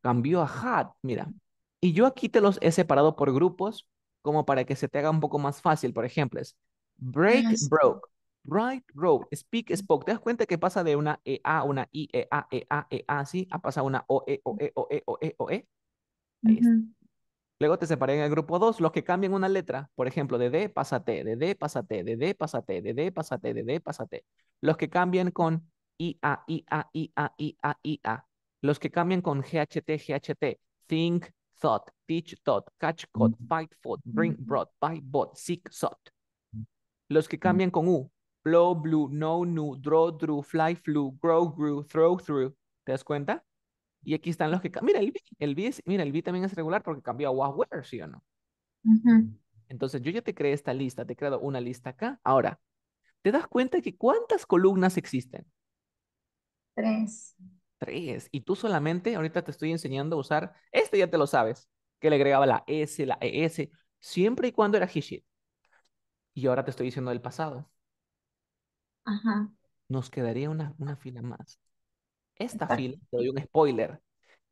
A: cambió a hat, mira. Y yo aquí te los he separado por grupos como para que se te haga un poco más fácil. Por ejemplo, es break, broke, right, wrote. speak, spoke. ¿Te das cuenta que pasa de una E-A, una I, e E-A, e e a así, a ah, pasado una O-E, O-E, O-E, O-E, o está. Luego te separé en el grupo dos los que cambian una letra. Por ejemplo, de D pasa T, de D pasa T, de D pasa T, de D pasa T, de D pasa T. Los que cambian con I-A, I-A, I-A. Los que cambian con GHT, GHT, think, thought, teach, thought, catch, caught, mm. fight, fought, bring, mm. brought, buy, bought, seek, sought. Mm. Los que cambian con U, blow, Blue, no, new, draw, drew, fly, flew, grow, grew, throw, through. ¿Te das cuenta? Y aquí están los que... Mira, el B, mira, el B también es regular porque cambió a What, where, ¿sí o no? Entonces, yo ya te creé esta lista, te he creado una lista acá. Ahora, ¿te das cuenta que cuántas columnas existen?
C: Tres.
A: Tres. Y tú solamente, ahorita te estoy enseñando a usar, este ya te lo sabes, que le agregaba la S, la ES, siempre y cuando era he Y ahora te estoy diciendo del pasado. Ajá. Nos quedaría una, una fila más. Esta fila, te doy un spoiler,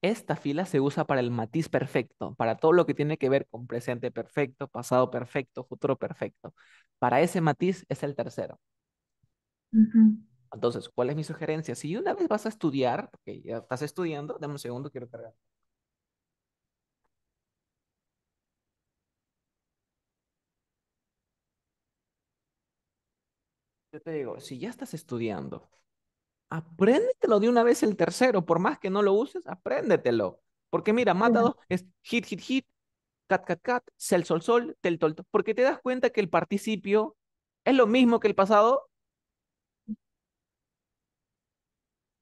A: esta fila se usa para el matiz perfecto, para todo lo que tiene que ver con presente perfecto, pasado perfecto, futuro perfecto. Para ese matiz es el tercero. Entonces, ¿cuál es mi sugerencia? Si una vez vas a estudiar, porque ya estás estudiando, dame un segundo, quiero cargar. Yo te digo, si ya estás estudiando, apréndetelo de una vez el tercero, por más que no lo uses, apréndetelo. Porque mira, dos es hit, hit, hit, cat, cat, cat, sel, sol, sol, tel, tol, Porque te das cuenta que el participio es lo mismo que el pasado,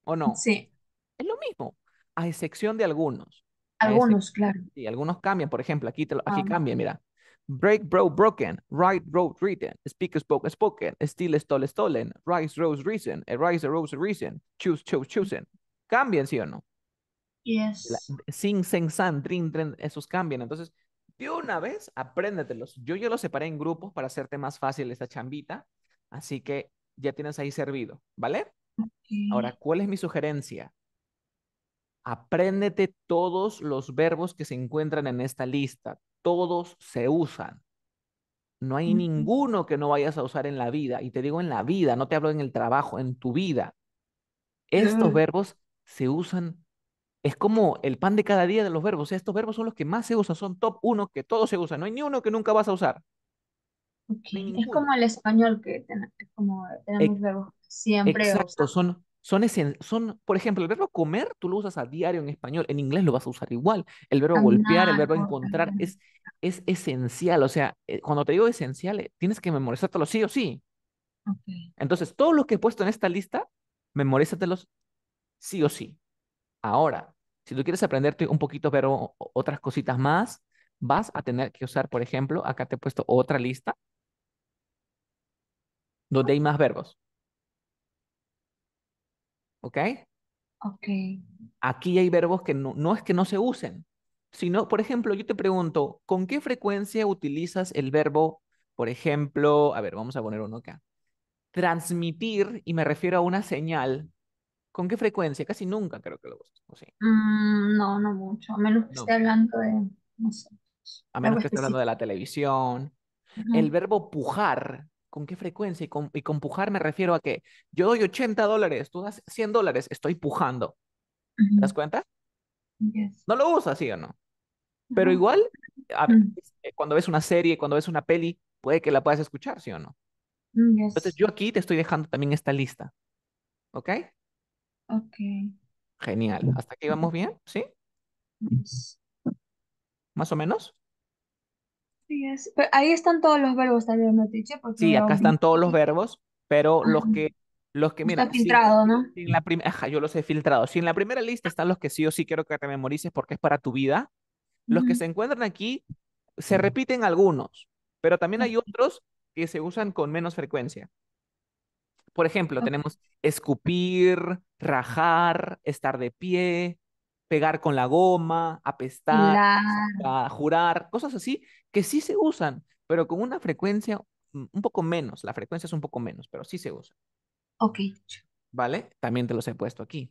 A: ¿o no? Sí. Es lo mismo, a excepción de algunos. Algunos, claro. Sí, algunos cambian, por ejemplo, aquí, te aquí ah. mira. Break, broke, broken. Write, wrote, written. Speak, spoke, spoken. Steal, stole, stolen. Rise, rose, reason. Arise, eh, rose, reason. Choose, chose, chosen. Cambian, ¿sí o no? Yes. Sing, sin, sang, san, drink esos cambian. Entonces, de una vez, apréndetelos. Yo ya los separé en grupos para hacerte más fácil esta chambita. Así que ya tienes ahí servido, ¿vale? Ahora, ¿cuál es mi sugerencia? Apréndete todos los verbos que se encuentran en esta lista. Todos se usan. No hay ninguno que no vayas a usar en la vida. Y te digo en la vida, no te hablo en el trabajo, en tu vida. Estos verbos se usan. Es como el pan de cada día de los verbos. Estos verbos son los que más se usan. Son top uno que todos se usan. No hay ni uno que nunca vas a usar. Es
B: como el español que, como tenemos verbos siempre. Exacto,
A: son, son, son, por ejemplo, el verbo comer tú lo usas a diario en español, en inglés lo vas a usar igual, el verbo golpear, el verbo encontrar es, es esencial, o sea, eh, cuando te digo esencial, eh, tienes que memorizártelo sí o sí. Entonces, todo lo que he puesto en esta lista, memorízatelos sí o sí. Ahora, si tú quieres aprenderte un poquito, pero otras cositas más, vas a tener que usar, por ejemplo, acá te he puesto otra lista donde hay más verbos. ¿Ok? Ok. Aquí hay verbos que no, no es que no se usen, sino, por ejemplo, yo te pregunto, ¿con qué frecuencia utilizas el verbo, por ejemplo, a ver, vamos a poner uno acá, transmitir, y me refiero a una señal, ¿con qué frecuencia? Casi nunca creo que lo usas,
B: mm, no, no mucho, a menos que esté hablando de, no sé.
A: A menos que esté hablando de la televisión. El verbo pujar, ¿Con qué frecuencia? Y con, y pujar me refiero a que yo doy 80 dólares, tú das 100 dólares, estoy pujando. ¿Te das cuenta? No lo usas, ¿sí o no? Pero igual, mm. eh, cuando ves una serie, cuando ves una peli, puede que la puedas escuchar, ¿sí o no? Mm, Entonces yo aquí te estoy dejando también esta lista. ¿Ok? Ok. Genial. Mm. ¿Hasta aquí vamos bien? ¿Sí? ¿Más o menos?
B: Sí, Pero ahí están todos los verbos también, ¿no, Porque sí, acá están
A: todos los verbos, pero los que, los que, mira. Está filtrado, ¿no? la Ajá, yo los he filtrado. Si en la primera lista están los que sí o sí quiero que te memorices porque es para tu vida, los que se encuentran aquí se repiten algunos, pero también hay otros que se usan con menos frecuencia. Por ejemplo, tenemos escupir, rajar, estar de pie, pegar con la goma, apestar, jurar, cosas así que sí se usan, pero con una frecuencia un poco menos. La frecuencia es un poco menos, pero sí se usan. Ok. ¿Vale? También te los he puesto aquí.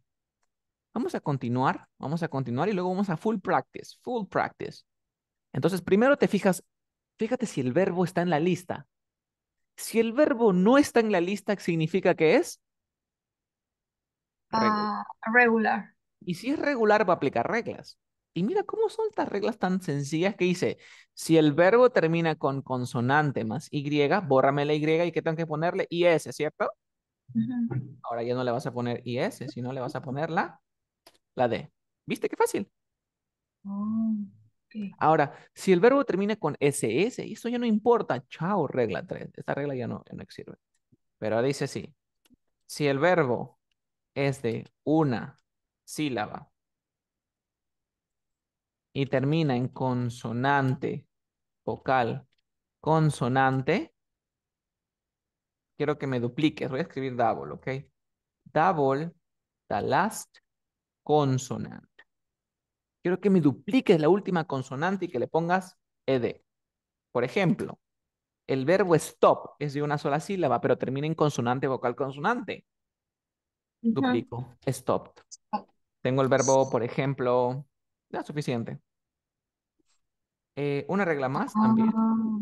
A: Vamos a continuar, vamos a continuar y luego vamos a full practice, full practice. Entonces, primero te fijas, fíjate si el verbo está en la lista. Si el verbo no está en la lista, significa que es ah, regular. Y si es regular, va a aplicar reglas. Y mira cómo son estas reglas tan sencillas que dice, si el verbo termina con consonante más Y, bórrame la Y y que tengo que ponerle IS, ¿cierto? Ahora ya no le vas a poner IS, sino le vas a poner la, la D. ¿Viste qué fácil? Oh, Ahora, si el verbo termina con SS, eso ya no importa. Chao, regla 3. Esta regla ya no, ya no sirve. Pero dice sí Si el verbo es de una sílaba y termina en consonante, vocal, consonante, quiero que me dupliques. Voy a escribir double, ¿ok? Double, the last consonant. Quiero que me dupliques la última consonante y que le pongas ed. Por ejemplo, el verbo stop es de una sola sílaba, pero termina en consonante, vocal, consonante. Duplico, stop. Tengo el verbo, por ejemplo, ya, suficiente. Eh, una regla más ah. también.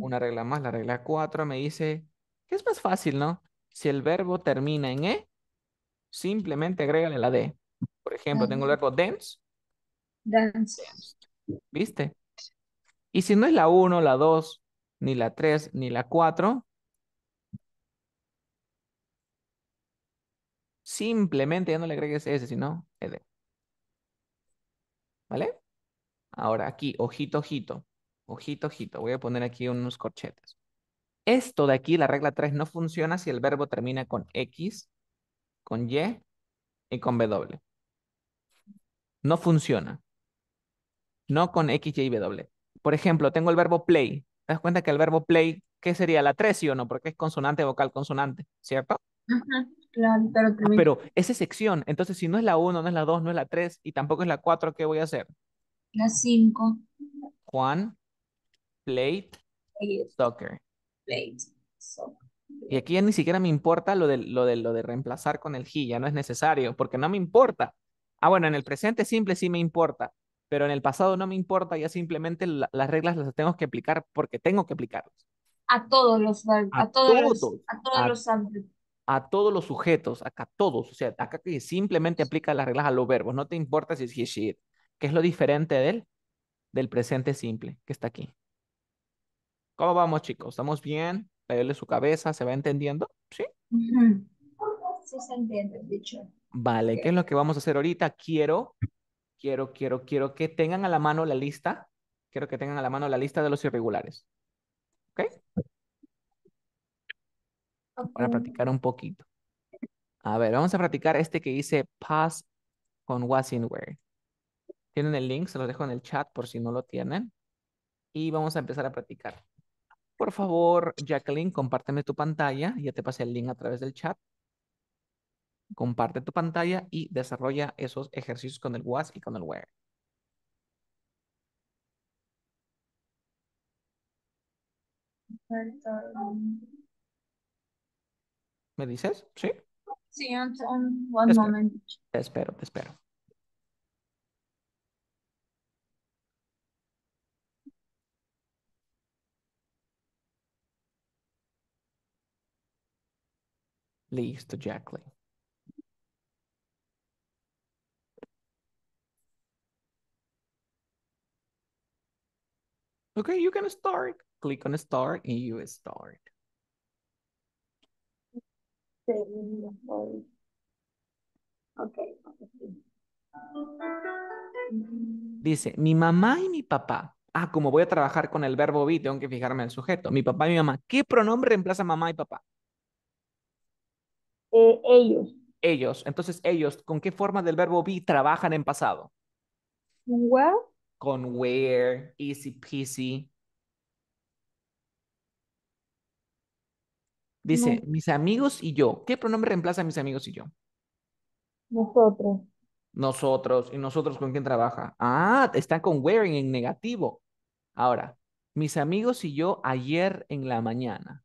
A: Una regla más, la regla 4 me dice que es más fácil, ¿no? Si el verbo termina en E, simplemente agrégale la D. Por ejemplo, tengo el verbo dance. Dance. ¿Viste? Y si no es la 1, la 2, ni la 3, ni la 4, simplemente ya no le agregues S, sino ED. ¿Vale? Ahora aquí, ojito, ojito, ojito, ojito. Voy a poner aquí unos corchetes. Esto de aquí, la regla 3, no funciona si el verbo termina con X, con Y y con W. No funciona. No con X, Y y W. Por ejemplo, tengo el verbo play. ¿Te das cuenta que el verbo play, ¿qué sería? La 3, ¿sí o no? Porque es consonante, vocal, consonante, ¿cierto?
B: pero, pero
A: esa sección, entonces si no es la 1, no es la 2, no es la 3 y tampoco es la 4, ¿qué voy a hacer?
B: Las cinco.
A: Juan Plate. soccer.
B: Plate.
C: soccer.
A: Y aquí ya ni siquiera me importa lo de, lo, de, lo de reemplazar con el he, ya no es necesario, porque no me importa. Ah, bueno, en el presente simple sí me importa, pero en el pasado no me importa, ya simplemente las reglas las tengo que aplicar porque tengo que aplicarlas.
B: A todos los, a, a todos, a todos los
A: a todos los sujetos, acá todos, o sea, acá que simplemente aplica las reglas a los verbos, no te importa si es he, she, it. ¿Qué es lo diferente Del presente simple que está aquí. ¿Cómo vamos, chicos? ¿Estamos bien? Pedirle su cabeza, ¿se va entendiendo? ¿Sí? Vale, ¿qué es lo que vamos a hacer ahorita? Quiero, quiero, quiero, quiero que tengan a la mano la lista. Quiero que tengan a la mano la lista de los irregulares. ¿Ok? okay. Para practicar un poquito. A ver, vamos a practicar este que dice pass con was in where. Tienen el link, se los dejo en el chat por si no lo tienen. Y vamos a empezar a practicar. Por favor, Jacqueline, compárteme tu pantalla. Ya te pasé el link a través del chat. Comparte tu pantalla y desarrolla esos ejercicios con el was y con el where. ¿Me dices? ¿Sí?
B: Sí, one
A: Te espero, te espero. Listo, Jacqueline. Okay, you can start. Click on start and you start. Okay. Dice, mi mamá y mi papá. Ah, como voy a trabajar con el verbo be, tengo que fijarme en el sujeto. Mi papá y mi mamá. ¿Qué pronombre reemplaza mamá y papá? Eh, ellos. Ellos. Entonces, ellos, ¿con qué forma del verbo be trabajan en pasado? Well. Con where, easy peasy. Dice, mis amigos y yo. ¿Qué pronombre reemplaza a mis amigos y yo? Nosotros. Nosotros. ¿Y nosotros con quién trabaja? Ah, está con wearing en negativo. Ahora, mis amigos y yo ayer en la mañana.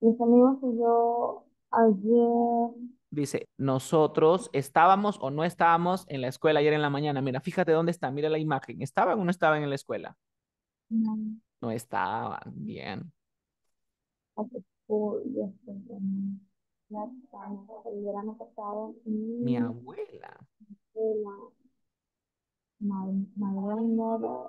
B: Mis amigos y yo Ayer.
A: Dice, nosotros estábamos o no estábamos en la escuela ayer en la mañana. Mira, fíjate dónde está, mira la imagen. ¿Estaban o no estaban en la escuela? No. No estaban, bien. Mi abuela.
B: Mi abuela.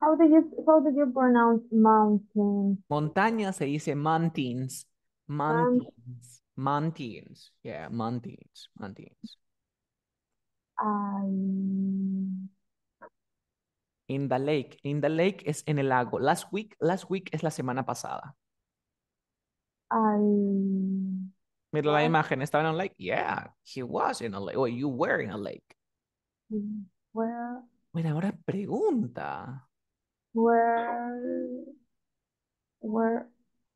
B: How do you, how pronounce mountain?
A: Montaña se dice mountains. Mountains. Mountains. Yeah, mountains. Mountains. In the lake. In the lake es en el lago. Last week, last week es la semana pasada. I... Mira la imagen, estaba en un lake. Yeah, he was in a lake. Well, you were in a lake. Well. Mira, ahora pregunta.
B: Where, where,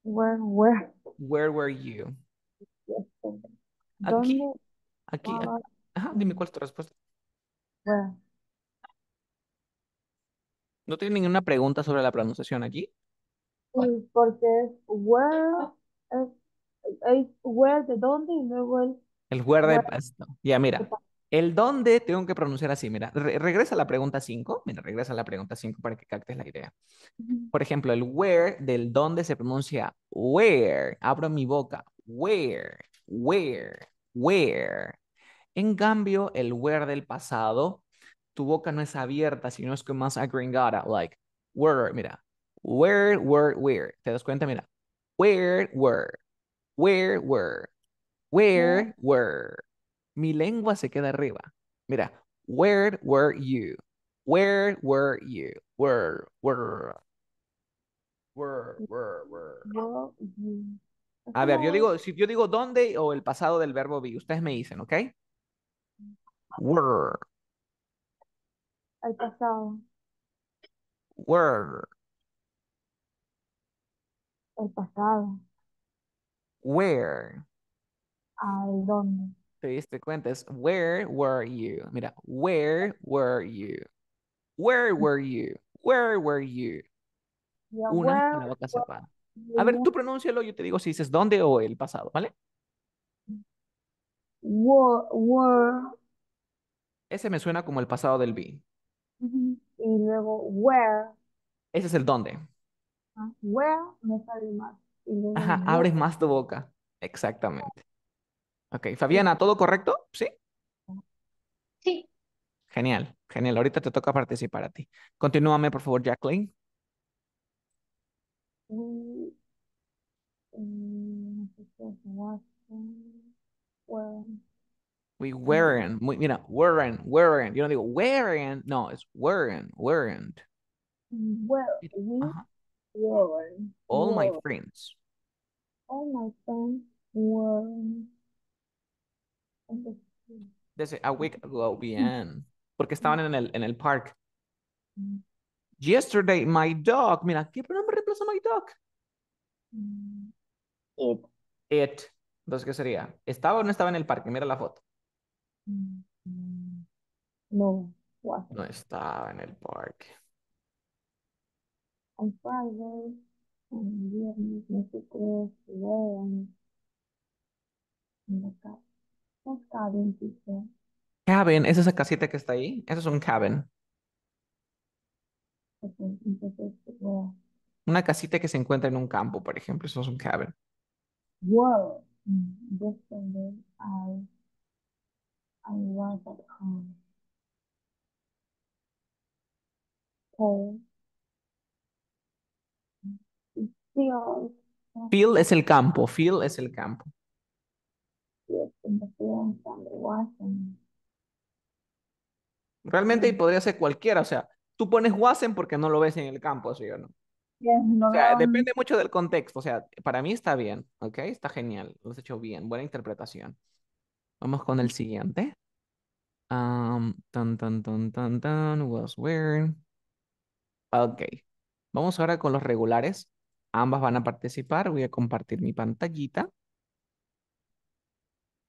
B: where, where.
A: Where were you? Aquí, aquí. Ajá, dime cuál es tu respuesta. Where. ¿No tienen ninguna pregunta sobre la pronunciación aquí?
B: Sí, porque es where, es, es where de dónde y luego el
A: El where de pasto. Ya, mira. El dónde tengo que pronunciar así. Mira, regresa a la pregunta 5. Mira, regresa a la pregunta 5 para que captes la idea. Por ejemplo, el where del dónde se pronuncia where. Abro mi boca. Where, where, where. En cambio, el where del pasado, tu boca no es abierta, sino es como más agringada. Like, where, mira. Where, where, where. ¿Te das cuenta? Mira. Where, where. Where, where. Where, where mi lengua se queda arriba. Mira, where were you? Where were you? Where, were.
C: where, were, were.
A: A ver, yo digo, si yo digo dónde o el pasado del verbo be, ustedes me dicen, ¿ok?
B: Were. El pasado. Were. El pasado.
A: Where.
B: Al dónde
A: te diste cuenta, es where were you. Mira, where were you? Where were you? Where were you? Una con la boca separada A ver, tú pronúncialo, yo te digo si dices dónde o el pasado, ¿vale?
B: Were,
A: Ese me suena como el pasado del be.
B: Y luego where.
A: Ese es el dónde.
B: Ah, where me sale más. abres
A: más tu boca. Exactamente. Ok, Fabiana, ¿todo correcto? ¿Sí? Sí. Genial, genial. Ahorita te toca participar a ti. Continúame, por favor, Jacqueline. We weren't. you mira, weren't, weren't. Yo no digo weren't, no, it's weren't, weren't.
B: Well, we weren't. All my friends. All my friends were.
A: Desde a week ago, bien. Porque estaban en el, en el parque. Mm. Yesterday, my dog. Mira, ¿qué pronombre reemplaza my dog? Mm. It. Entonces, ¿qué sería? ¿Estaba o no estaba en el parque? Mira la foto. Mm.
B: No. No
A: estaba en el parque.
B: On en
A: cabin, ¿es esa casita que está ahí? Eso es un cabin. Una casita que se encuentra en un campo, por ejemplo, eso es un cabin.
B: Wow, mm, um, I,
A: es el campo, field es el campo. Realmente y podría ser cualquiera, o sea, tú pones Wasen porque no lo ves en el campo, ¿sí o no? o sea, depende mucho del contexto, o sea, para mí está bien, ¿ok? Está genial, lo has hecho bien, buena interpretación. Vamos con el siguiente. tan, tan, tan, tan, tan, was Ok, vamos ahora con los regulares. Ambas van a participar, voy a compartir mi pantallita.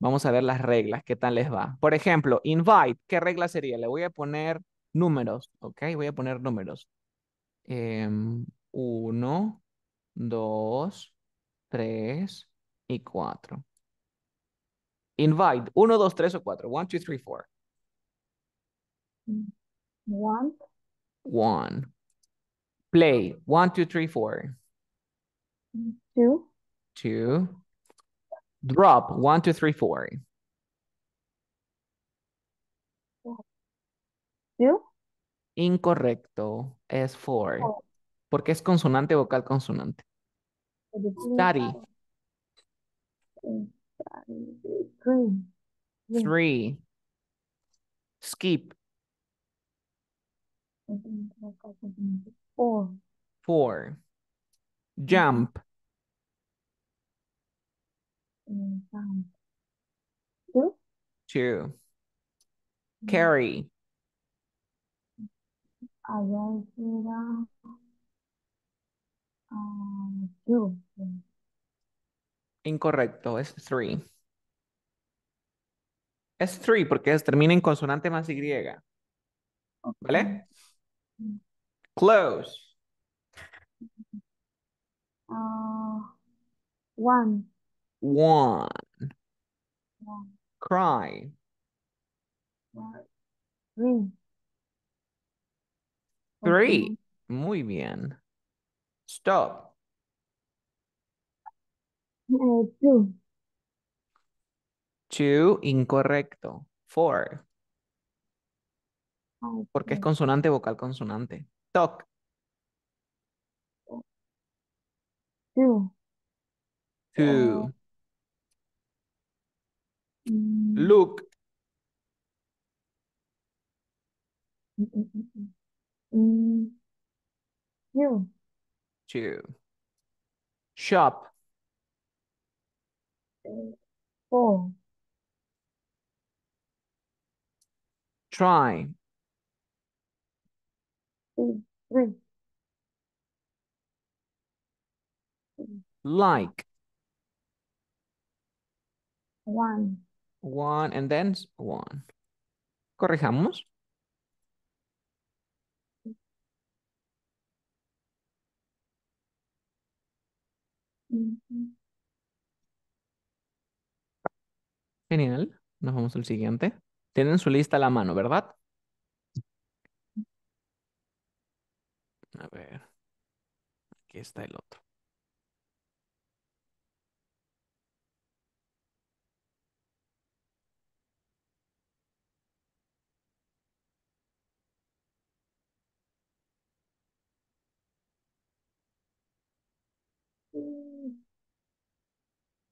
A: Vamos a ver las reglas, qué tal les va. Por ejemplo, invite, ¿qué regla sería? Le voy a poner números, ¿ok? Voy a poner números. Em, uno, dos, tres y cuatro. Invite, uno, dos, tres o cuatro. One, two, three, four. One. One. Play, one, two, three, four. Two. Two. drop one, two, three, four. ¿Yo? Incorrecto. Es four. Oh. Porque es consonante, vocal, consonante.
B: Daddy. Three.
A: Three. Skip. Four. Four. Jump.
B: two. Two?
A: Two. Carrie.
B: era two.
A: Incorrecto, es three. Es three porque es, termina en consonante más Y. ¿Vale? Close.
B: Ah, one.
A: One. One. Cry. Three. Three. Muy bien. Stop. Uh, two. Two, incorrecto. Four. Porque es consonante, vocal, consonante. Talk. Two. Two. Mm. Look.
B: You. Mm,
A: Two. Mm, Shop. Four. Try. Three. Like. One. one and then one. Corrijamos. Genial. Nos vamos al siguiente. Tienen su lista a la mano, ¿verdad? A ver. Aquí está el otro.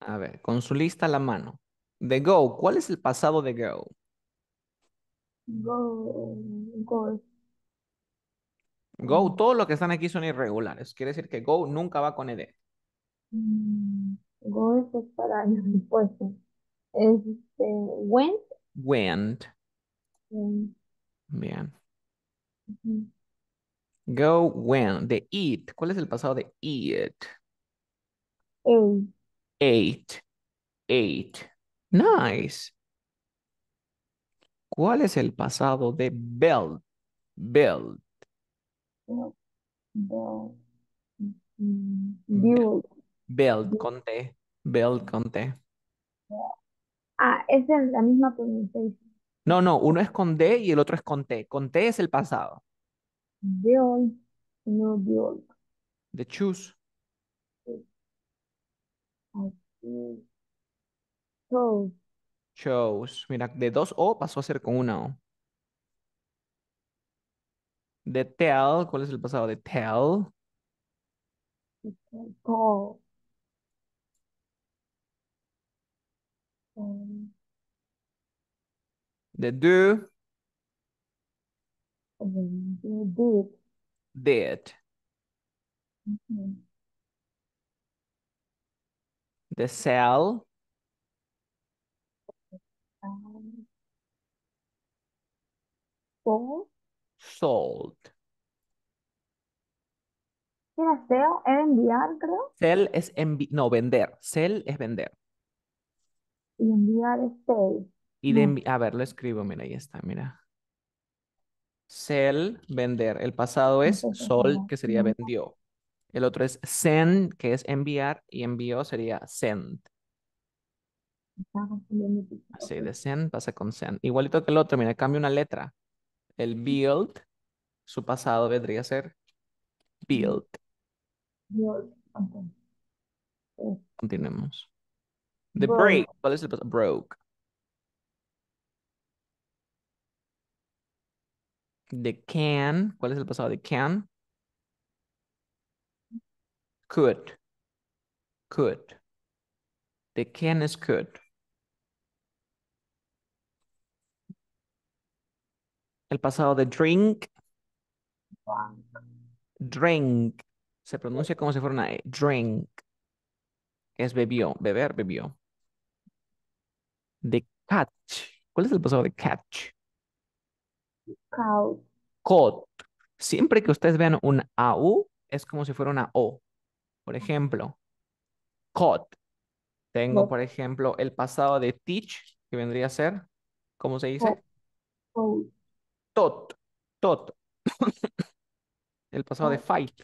A: A ver, con su lista a la mano. The go, ¿cuál es el pasado de go?
B: Go, go.
A: Go, todos los que están aquí son irregulares. Quiere decir que go nunca va con ed.
B: Mm, go es para la Este, went.
A: Went. Bien. Go, went. The eat. ¿Cuál es el pasado de eat? Ate. Eight. Eight. Nice. ¿Cuál es el pasado de belt? Belt. Belt. con T. con T.
B: Ah, es la misma pronunciación.
A: No, no, uno es con D y el otro es con T. Con T es el pasado.
B: Build, no
A: build. The choose. Show. Shows. Mira, de dos O pasó a ser con uno O. De tell, ¿cuál es el pasado de tell?
B: De do.
A: Did. Did. The cell. sold Sold.
B: Mira, sell es enviar, creo.
A: Sell es enviar, no, vender. Sell es vender.
B: Y enviar es sell.
A: Y de a ver, lo escribo, mira, ahí está, mira. Sell, vender. El pasado es sold que sería vendió. El otro es send, que es enviar, y envío sería send. Así de send pasa con send. Igualito que el otro, mira, cambia una letra. El build, su pasado vendría a ser build. Continuemos. The break, ¿cuál es el pasado? Broke. The can, ¿cuál es el pasado de can? could, could. the can is could. El pasado de drink. Drink. Se pronuncia como si fuera una e. Drink. Es bebió, beber, bebió. The catch. ¿Cuál es el pasado de catch? Caught. Caught. Siempre que ustedes vean un AU, es como si fuera una O. Por ejemplo, cot. Tengo, por ejemplo, el pasado de teach, que vendría a ser, ¿cómo se dice? Tot. Tot. [coughs] el pasado de fight.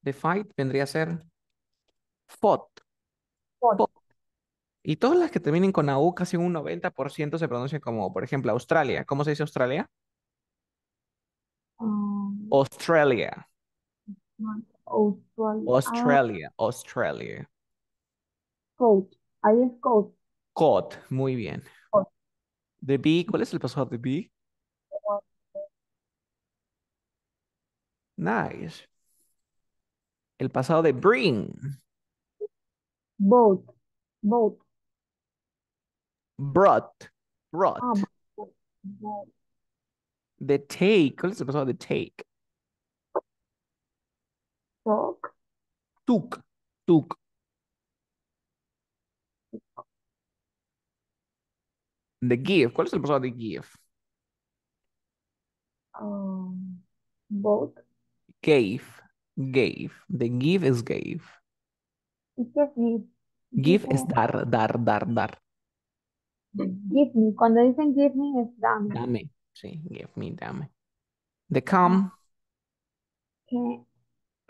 A: De fight vendría a ser fought. fought. Y todas las que terminen con AU, casi un 90% se pronuncian como, por ejemplo, Australia. ¿Cómo se dice Australia? Ah. Australia.
B: Australia. Australia.
A: Ah. Australia.
B: Coat. Ahí es coat.
A: Coat. Muy bien. The B. ¿Cuál es el pasado de B? Nice. El pasado de bring.
B: Boat. Boat. Brought. Ah, Brought.
A: The take. ¿Cuál es el pasado de take? Tuk. Tuk. The give. ¿Cuál es el pasado de give?
B: Um, both.
A: Gave. Gave. The give is gave.
B: give?
A: Give es dar, dar, dar, dar.
B: Give me. Cuando dicen give me es dame. Dame.
A: Sí, give me, dame. The come.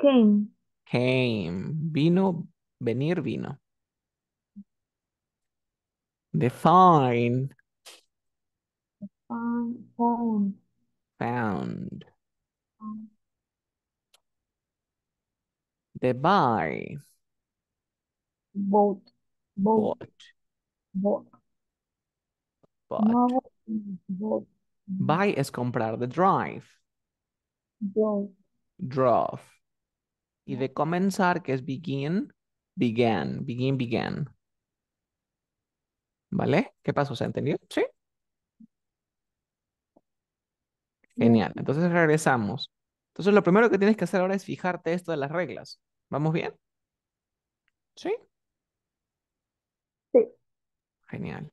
A: Came. Came. Vino, venir, vino. Define.
B: Found. Found.
A: Found. The buy. Bought. Bought. Bought. Bought. Buy es comprar. The drive. draw. Drive. Y de comenzar, que es begin, began, begin, began. ¿Vale? ¿Qué pasó? ¿Se entendido? ¿Sí? Genial. Entonces regresamos. Entonces lo primero que tienes que hacer ahora es fijarte esto de las reglas. ¿Vamos bien? ¿Sí? Sí. Genial.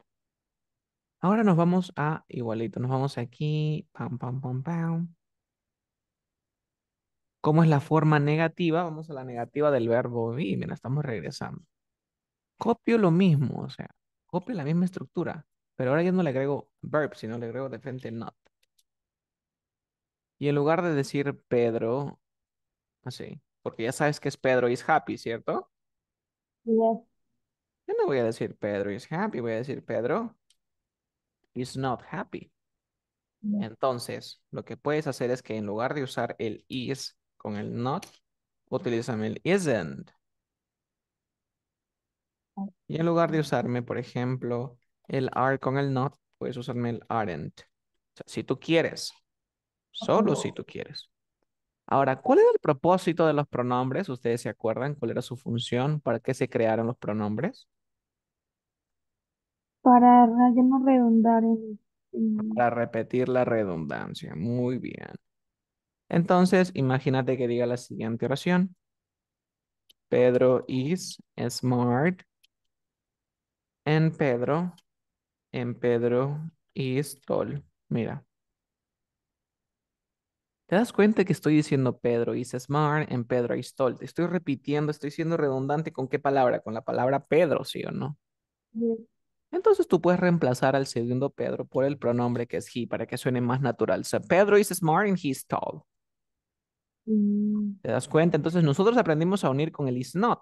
A: Ahora nos vamos a igualito. Nos vamos aquí. Pam, pam, pam, pam. ¿Cómo es la forma negativa? Vamos a la negativa del verbo be. Mira, estamos regresando. Copio lo mismo, o sea, copio la misma estructura, pero ahora ya no le agrego verb, sino le agrego de not. Y en lugar de decir Pedro, así, porque ya sabes que es Pedro is happy, ¿cierto? No. Yo no voy a decir Pedro is happy, voy a decir Pedro is not happy. Entonces, lo que puedes hacer es que en lugar de usar el is, con el not, utilizan el isn't. Y en lugar de usarme, por ejemplo, el are con el not, puedes usarme el aren't. si tú quieres. Solo si tú quieres. Ahora, ¿cuál era el propósito de los pronombres? ¿Ustedes se acuerdan cuál era su función? ¿Para qué se crearon los pronombres?
B: Para no redundar
A: Para repetir la redundancia. Muy bien. Entonces, imagínate que diga la siguiente oración. Pedro is smart. En Pedro, en Pedro is tall. Mira. ¿Te das cuenta que estoy diciendo Pedro is smart en Pedro is tall? Te estoy repitiendo, estoy siendo redundante con qué palabra, con la palabra Pedro, ¿sí o no? Entonces tú puedes reemplazar al segundo Pedro por el pronombre que es he para que suene más natural. sea, Pedro is smart and he is tall.
C: Mm.
A: ¿Te das cuenta? Entonces nosotros aprendimos a unir con el is not.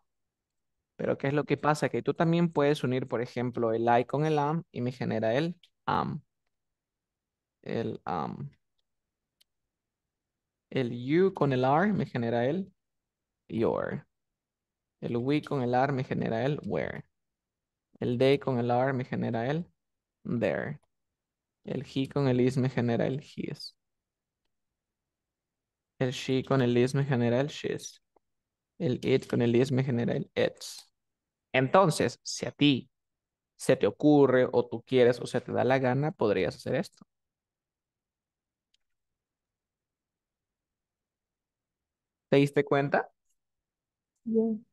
A: Pero ¿qué es lo que pasa? Que tú también puedes unir, por ejemplo, el I con el am y me genera el am. El am. El you con el R me genera el your. El we con el are me genera el where. El they con el are me genera el there. El he con el is me genera el his. El she con el is me genera el she's. El it con el is me genera el it's. Entonces, si a ti se te ocurre o tú quieres o se te da la gana, podrías hacer esto. ¿Te diste cuenta? Sí.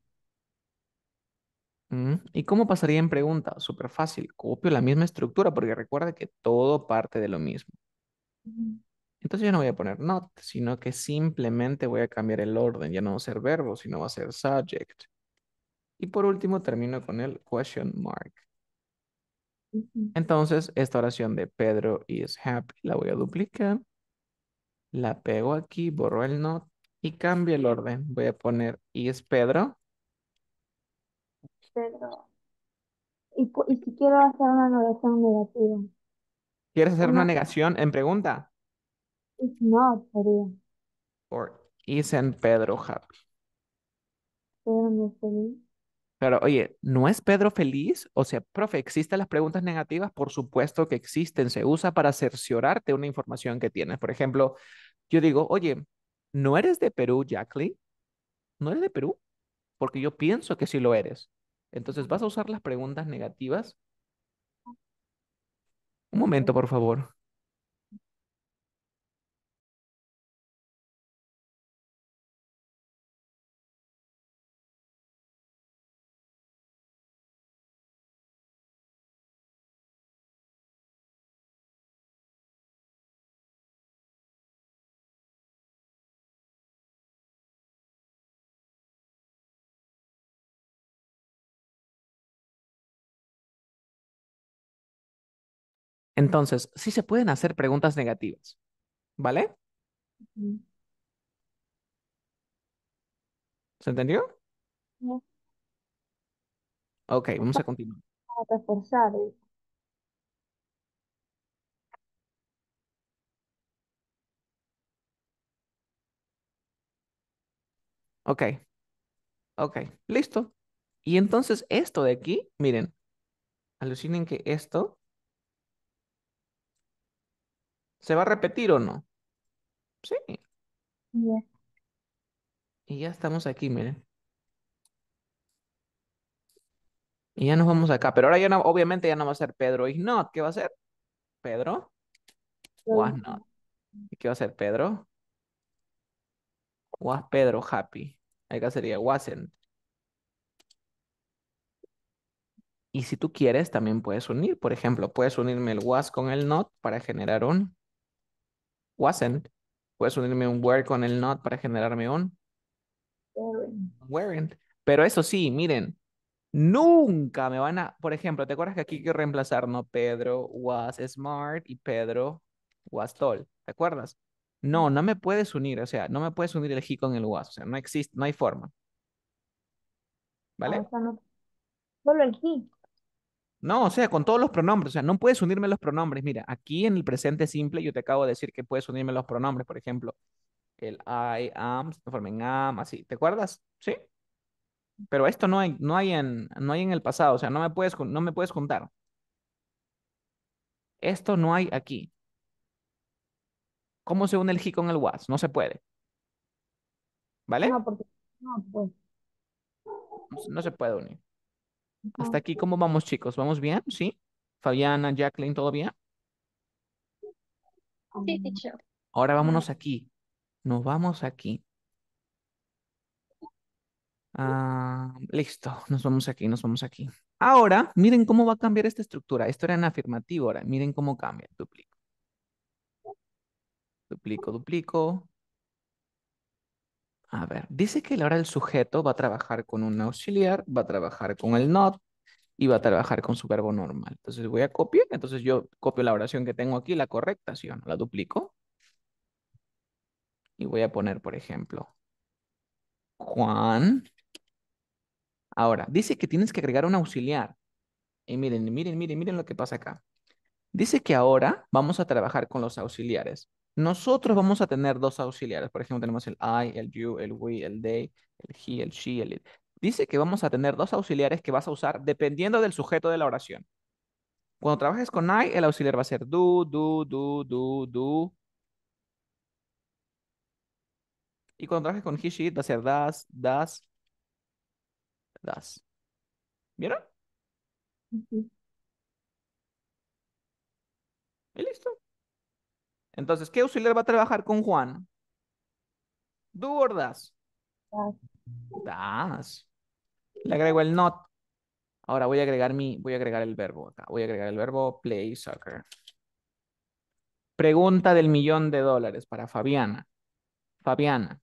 A: Mm, ¿Y cómo pasaría en pregunta? Súper fácil. Copio la misma estructura porque recuerda que todo parte de lo mismo. Entonces yo no voy a poner not, sino que simplemente voy a cambiar el orden. Ya no va a ser verbo, sino va a ser subject. Y por último termino con el question mark. Entonces, esta oración de Pedro is happy la voy a duplicar. La pego aquí, borro el not y cambio el orden. Voy a poner is Pedro.
B: Pedro. Y, y si quiero hacer una negación negativa.
A: ¿Quieres hacer una negación en pregunta?
B: no not
A: Pedro. isn't Pedro happy?
B: Pedro no feliz.
A: pero oye, ¿no es Pedro feliz? O sea, profe, ¿existen las preguntas negativas? Por supuesto que existen. Se usa para cerciorarte una información que tienes. Por ejemplo, yo digo, oye, ¿no eres de Perú, Jacqueline? ¿No eres de Perú? Porque yo pienso que sí lo eres. Entonces, ¿vas a usar las preguntas negativas? Un momento, por favor.
C: Entonces, sí se
A: pueden hacer preguntas negativas, ¿vale? ¿Se entendió? No. Ok, vamos a continuar.
B: ¿eh?
A: Ok, ok, listo. Y entonces esto de aquí, miren, alucinen que esto ¿Se va a repetir o no? Sí. Y ya estamos aquí, miren. Y ya nos vamos acá. Pero ahora ya obviamente ya no va a ser Pedro y not. ¿Qué va a ser? Pedro was not. ¿Y qué va a ser Pedro? Was Pedro happy. Acá sería wasn't. Y si tú quieres, también puedes unir. Por ejemplo, puedes unirme el was con el not para generar un wasn't. Puedes unirme un where con el not para generarme un weren't. Pero eso sí, miren, nunca me van a, por ejemplo, ¿te acuerdas que aquí que reemplazar, no? Pedro was smart y Pedro was tall. ¿Te acuerdas? No, no me puedes unir, o sea, no me puedes unir el he con el was, o sea, no existe, no hay forma. Ah, ¿Vale?
B: solo el he.
A: No, o sea, con todos los pronombres, o sea, no puedes unirme los pronombres. Mira, aquí en el presente simple yo te acabo de decir que puedes unirme los pronombres, por ejemplo, el I am se transforma en am, así, ¿te acuerdas? Sí. Pero esto no hay, no hay en, no hay en el pasado, o sea, no me puedes, no me puedes juntar. Esto no hay aquí. ¿Cómo se une el he con el was? No se puede. ¿Vale? No, porque no, pues. no se puede unir. Hasta aquí, ¿cómo vamos, chicos? ¿Vamos bien? ¿Sí? Fabiana, Jacqueline, ¿todo bien?
C: Sí, um, teacher.
A: Ahora vámonos aquí. Nos vamos aquí. Ah, listo, nos vamos aquí, nos vamos aquí. Ahora, miren cómo va a cambiar esta estructura. Esto era en afirmativo, ahora miren cómo cambia. Duplico. Duplico, duplico. A ver, dice que ahora el sujeto va a trabajar con un auxiliar, va a trabajar con el not y va a trabajar con su verbo normal. Entonces voy a copiar, entonces yo copio la oración que tengo aquí, la correcta, ¿sí o no? La duplico. Y voy a poner, por ejemplo, Juan. Ahora, dice que tienes que agregar un auxiliar. Y miren, miren, miren, miren lo que pasa acá. Dice que ahora vamos a trabajar con los auxiliares. Nosotros vamos a tener dos auxiliares. Por ejemplo, tenemos el I, el you, el we, el they, el he, el she, el it. Dice que vamos a tener dos auxiliares que vas a usar dependiendo del sujeto de la oración. Cuando trabajes con I, el auxiliar va a ser do, do, do, do, do. Y cuando trabajes con he, she, va a ser das, das, das. ¿Vieron? Y listo. Entonces, ¿qué auxiliar va a trabajar con Juan? Dudas. das? Le agrego el not. Ahora voy a agregar mi, voy a agregar el verbo Voy a agregar el verbo play soccer. Pregunta del millón de dólares para Fabiana. Fabiana.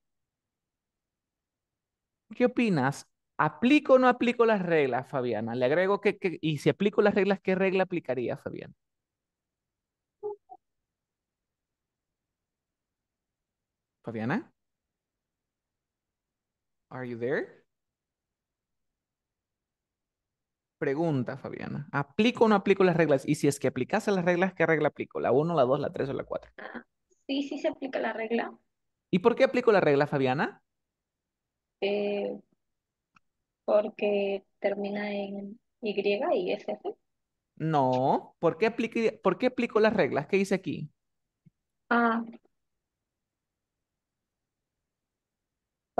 A: ¿Qué opinas? ¿Aplico o no aplico las reglas, Fabiana? Le agrego que, que y si aplico las reglas, ¿qué regla aplicaría, Fabiana? Fabiana? Are you there? Pregunta, Fabiana. ¿Aplico o no aplico las reglas? Y si es que aplicase las reglas, ¿qué regla aplico? ¿La 1, la 2, la 3 o la 4?
B: Sí, sí se aplica la regla.
A: ¿Y por qué aplico la regla, Fabiana?
B: Eh, porque termina en Y y es
A: No, ¿por qué, ¿por qué aplico las reglas? ¿Qué dice aquí?
B: Ah,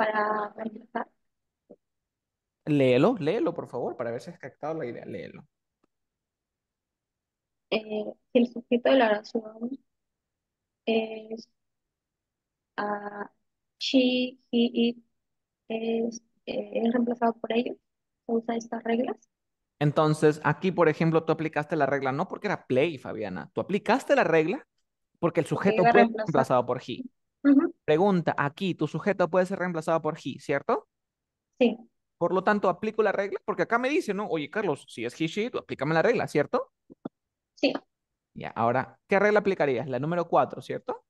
B: para empezar?
A: Léelo, léelo, por favor, para ver si has captado la idea. Léelo.
B: Eh, el sujeto de la oración es she, he,
C: it, es, reemplazado por ellos, usa estas reglas.
A: Entonces, aquí, por ejemplo, tú aplicaste la regla no porque era play, Fabiana. Tú aplicaste la regla porque el sujeto fue reemplazado por he. Pregunta, aquí tu sujeto puede ser reemplazado por he, ¿cierto? Sí. Por lo tanto, aplico la regla, porque acá me dice, ¿no? Oye, Carlos, si es he, she, tú aplícame la regla, ¿cierto? Sí. Ya, ahora, ¿qué regla aplicarías? La número 4, ¿cierto?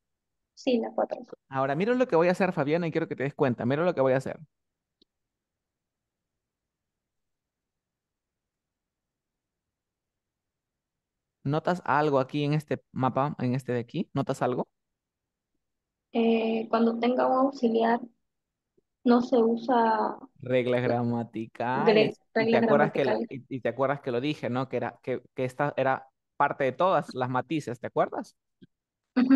C: Sí, la 4.
A: Ahora, mira lo que voy a hacer, Fabiana, y quiero que te des cuenta. Mira lo que voy a hacer. ¿Notas algo aquí en este mapa, en este de aquí? ¿Notas algo?
B: Eh, cuando tenga un auxiliar, no se usa
A: Reglas gramaticales. Y te acuerdas que, lo dije, ¿no? Que era, que, esta era parte de todas las matices, ¿te acuerdas?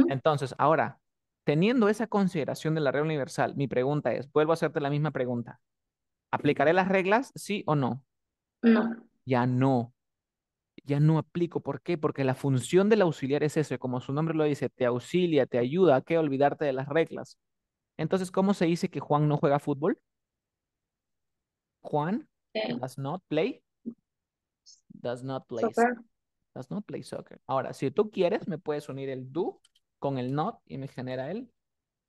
A: Entonces, ahora, teniendo esa consideración de la regla universal, mi pregunta es, vuelvo a hacerte la misma pregunta. ¿Aplicaré las reglas, sí o no? No, Ya no ya no aplico. ¿Por qué? Porque la función del auxiliar es eso, como su nombre lo dice, te auxilia, te ayuda a que olvidarte de las reglas. Entonces, ¿cómo se dice que Juan no juega fútbol? Juan does not play. Does not play. Soccer. Does not play soccer. Ahora, si tú quieres, me puedes unir el do con el not y me genera el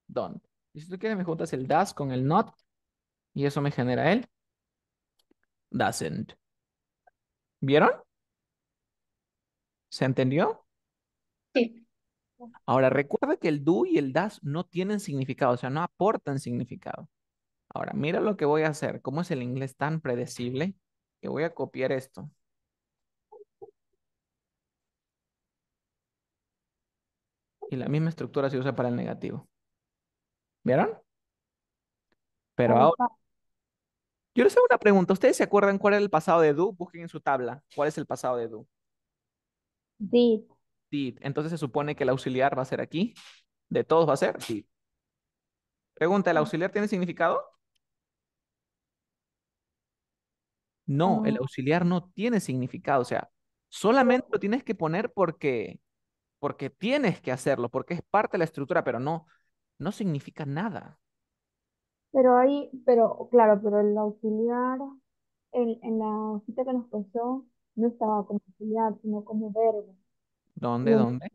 A: don't. Y si tú quieres, me juntas el does con el not y eso me genera el doesn't. ¿Vieron? ¿Se entendió? Sí. Ahora, recuerda que el do y el das no tienen significado, o sea, no aportan significado. Ahora, mira lo que voy a hacer. ¿Cómo es el inglés tan predecible? Que voy a copiar esto. Y la misma estructura se usa para el negativo. ¿Vieron? Pero ahora... Yo les hago una pregunta. ¿Ustedes se acuerdan cuál es el pasado de do? Busquen en su tabla. ¿Cuál es el pasado de do? Did. Did. Entonces se supone que el auxiliar va a ser aquí. De todos va a ser Pregunta, ¿el ah. auxiliar tiene significado? No, ah. el auxiliar no tiene significado. O sea, solamente lo tienes que poner porque, porque tienes que hacerlo, porque es parte de la estructura, pero no, no significa nada.
B: Pero ahí, pero claro, pero el auxiliar, en la hojita que nos pasó, no estaba como auxiliar, sino como verbo.
A: ¿Dónde, dónde?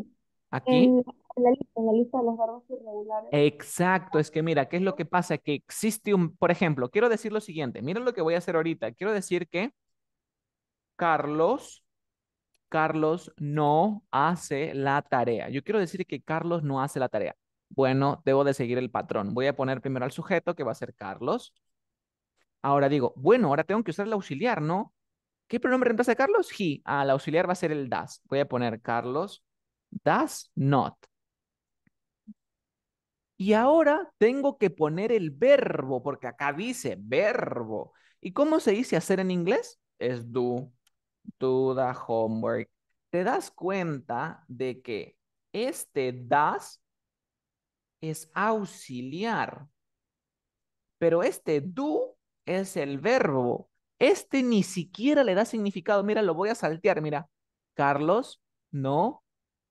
A: Aquí. En,
B: la lista, de los verbos irregulares.
A: Exacto, es que mira, ¿qué es lo que pasa? Que existe un, por ejemplo, quiero decir lo siguiente, miren lo que voy a hacer ahorita, quiero decir que Carlos, Carlos no hace la tarea. Yo quiero decir que Carlos no hace la tarea. Bueno, debo de seguir el patrón. Voy a poner primero al sujeto que va a ser Carlos. Ahora digo, bueno, ahora tengo que usar el auxiliar, ¿no? ¿Qué pronombre reemplaza a Carlos? He. Al ah, auxiliar va a ser el does. Voy a poner Carlos does not. Y ahora tengo que poner el verbo, porque acá dice verbo. ¿Y cómo se dice hacer en inglés? Es do. Do the homework. Te das cuenta de que este das es auxiliar. Pero este do es el verbo. Este ni siquiera le da significado. Mira, lo voy a saltear. Mira, Carlos no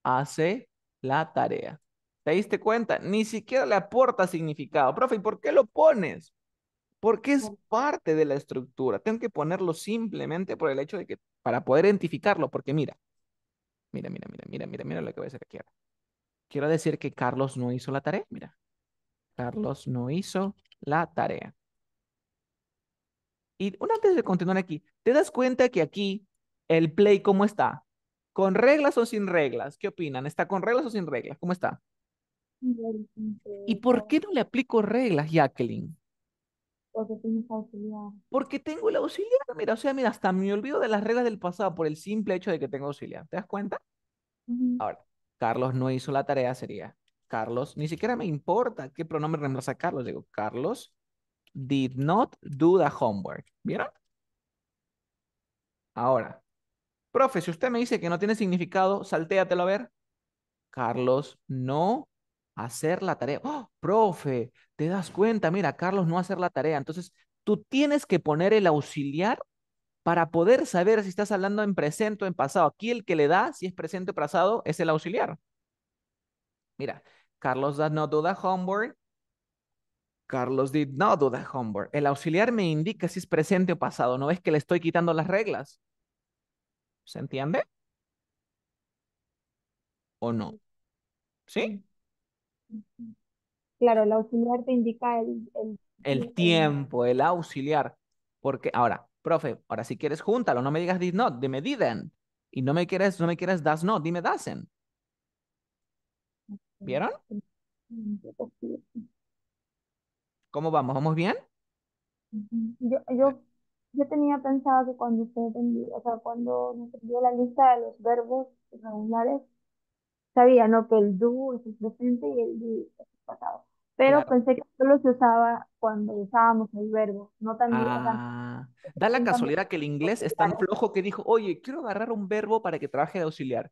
A: hace la tarea. ¿Te diste cuenta? Ni siquiera le aporta significado. Profe, ¿y por qué lo pones? Porque es parte de la estructura. Tengo que ponerlo simplemente por el hecho de que, para poder identificarlo, porque mira, mira, mira, mira, mira, mira, mira lo que voy a hacer aquí. Quiero decir que Carlos no hizo la tarea. Mira, Carlos no hizo la tarea. Y una antes de continuar aquí, ¿te das cuenta que aquí el play cómo está? ¿Con reglas o sin reglas? ¿Qué opinan? ¿Está con reglas o sin reglas? ¿Cómo está? ¿Y por qué no le aplico reglas, Jacqueline?
B: Porque tengo el auxiliar.
A: Porque tengo el auxiliar, mira, o sea, mira, hasta me olvido de las reglas del pasado por el simple hecho de que tengo auxiliar. ¿Te das cuenta? Ahora, Carlos no hizo la tarea, sería Carlos, ni siquiera me importa qué pronombre reemplaza a Carlos, digo, Carlos did not do the homework. ¿Vieron? Ahora, profe, si usted me dice que no tiene significado, saltéatelo a ver. Carlos, no hacer la tarea. ¡Oh, profe! ¿Te das cuenta? Mira, Carlos no hacer la tarea. Entonces, tú tienes que poner el auxiliar para poder saber si estás hablando en presente o en pasado. Aquí el que le da, si es presente o pasado, es el auxiliar. Mira, Carlos does not do the homework. Carlos did not do the homework. El auxiliar me indica si es presente o pasado. ¿No ves que le estoy quitando las reglas? ¿Se entiende? ¿O no? ¿Sí?
B: Claro, el auxiliar te indica el... El,
A: el tiempo, el auxiliar. Porque ahora, profe, ahora si quieres júntalo, no me digas did not, dime didn't. Y no me quieres, no me quieres does not, dime doesn't. ¿Vieron? ¿Cómo vamos? ¿Vamos bien?
B: Yo, yo, yo tenía pensado que cuando usted o sea, cuando nos envió la lista de los verbos regulares, sabía, ¿no? Que el do es presente y el di es pasado. Pero pensé que solo se usaba cuando usábamos el verbo, no también, ah,
A: da la casualidad que el inglés es tan flojo que dijo, oye, quiero agarrar un verbo para que trabaje de auxiliar.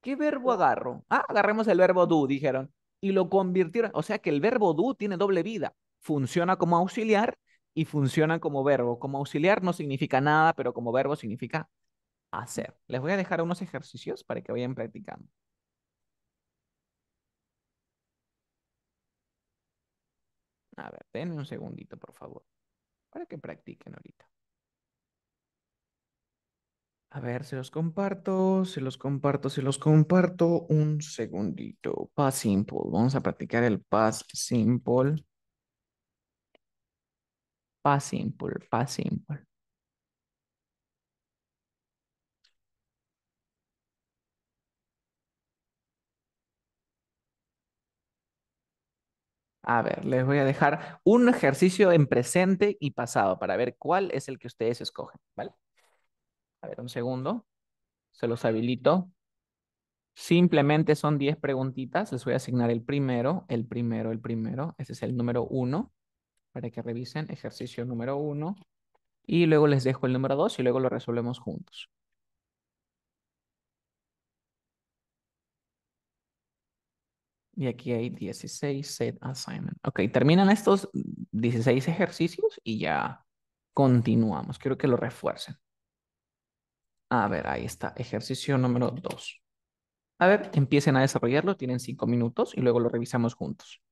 A: ¿Qué verbo agarro? Ah, agarremos el verbo do, dijeron. Y lo convirtieron. O sea que el verbo do tiene doble vida funciona como auxiliar y funciona como verbo. Como auxiliar no significa nada, pero como verbo significa hacer. Les voy a dejar unos ejercicios para que vayan practicando. A ver, denme un segundito, por favor, para que practiquen ahorita. A ver, se los comparto, se los comparto, se los comparto un segundito. Past simple. Vamos a practicar el past simple. Pas simple, pas simple. A ver, les voy a dejar un ejercicio en presente y pasado para ver cuál es el que ustedes escogen, ¿vale? A ver, un segundo. Se los habilito. Simplemente son 10 preguntitas. Les voy a asignar el primero, el primero, el primero. Ese es el número uno para que revisen ejercicio número uno y luego les dejo el número dos y luego lo resolvemos juntos. Y aquí hay 16 set assignment. Ok, terminan estos 16 ejercicios y ya continuamos. Quiero que lo refuercen. A ver, ahí está, ejercicio número 2. A ver, empiecen a desarrollarlo, tienen cinco minutos y luego lo revisamos juntos.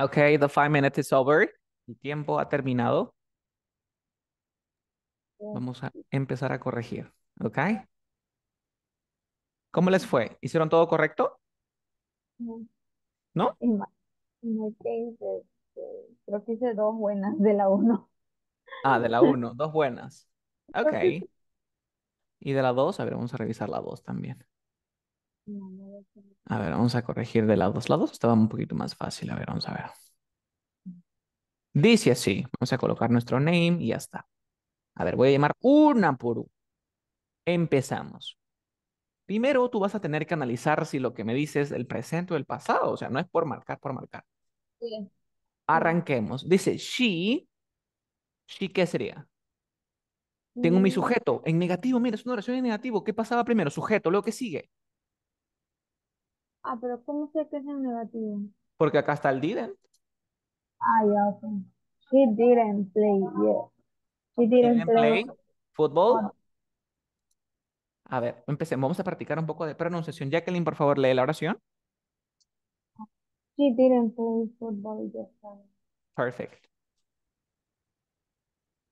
A: Okay, the five minutes is over. El tiempo ha terminado. Vamos a empezar a corregir, ¿ok? ¿Cómo les fue? ¿Hicieron todo correcto? No. ¿No?
B: creo que hice dos buenas de la uno.
A: Ah, de la uno, dos buenas. [laughs] Ok. Y de la dos, a ver, vamos a revisar la dos también. A ver, vamos a corregir de dos Lados estaba un poquito más fácil. A ver, vamos a ver. Dice así. Vamos a colocar nuestro name y ya está. A ver, voy a llamar una por Empezamos. Primero tú vas a tener que analizar si lo que me dices es el presente o el pasado. O sea, no es por marcar, por marcar. Arranquemos. Dice she. ¿She qué sería?
B: Tengo mi mm. sujeto
A: en negativo. Mira, es una oración en negativo. ¿Qué pasaba primero? Sujeto, luego que sigue.
B: Ah, pero ¿cómo sé que es negativo?
A: Porque acá está el didn't.
B: Ah, ya, She didn't play, yeah. She didn't, play.
A: Football. Ah. A ver, empecemos. Vamos a practicar un poco de pronunciación. Jacqueline, por favor, lee la oración.
B: She didn't play football yesterday.
A: Perfect.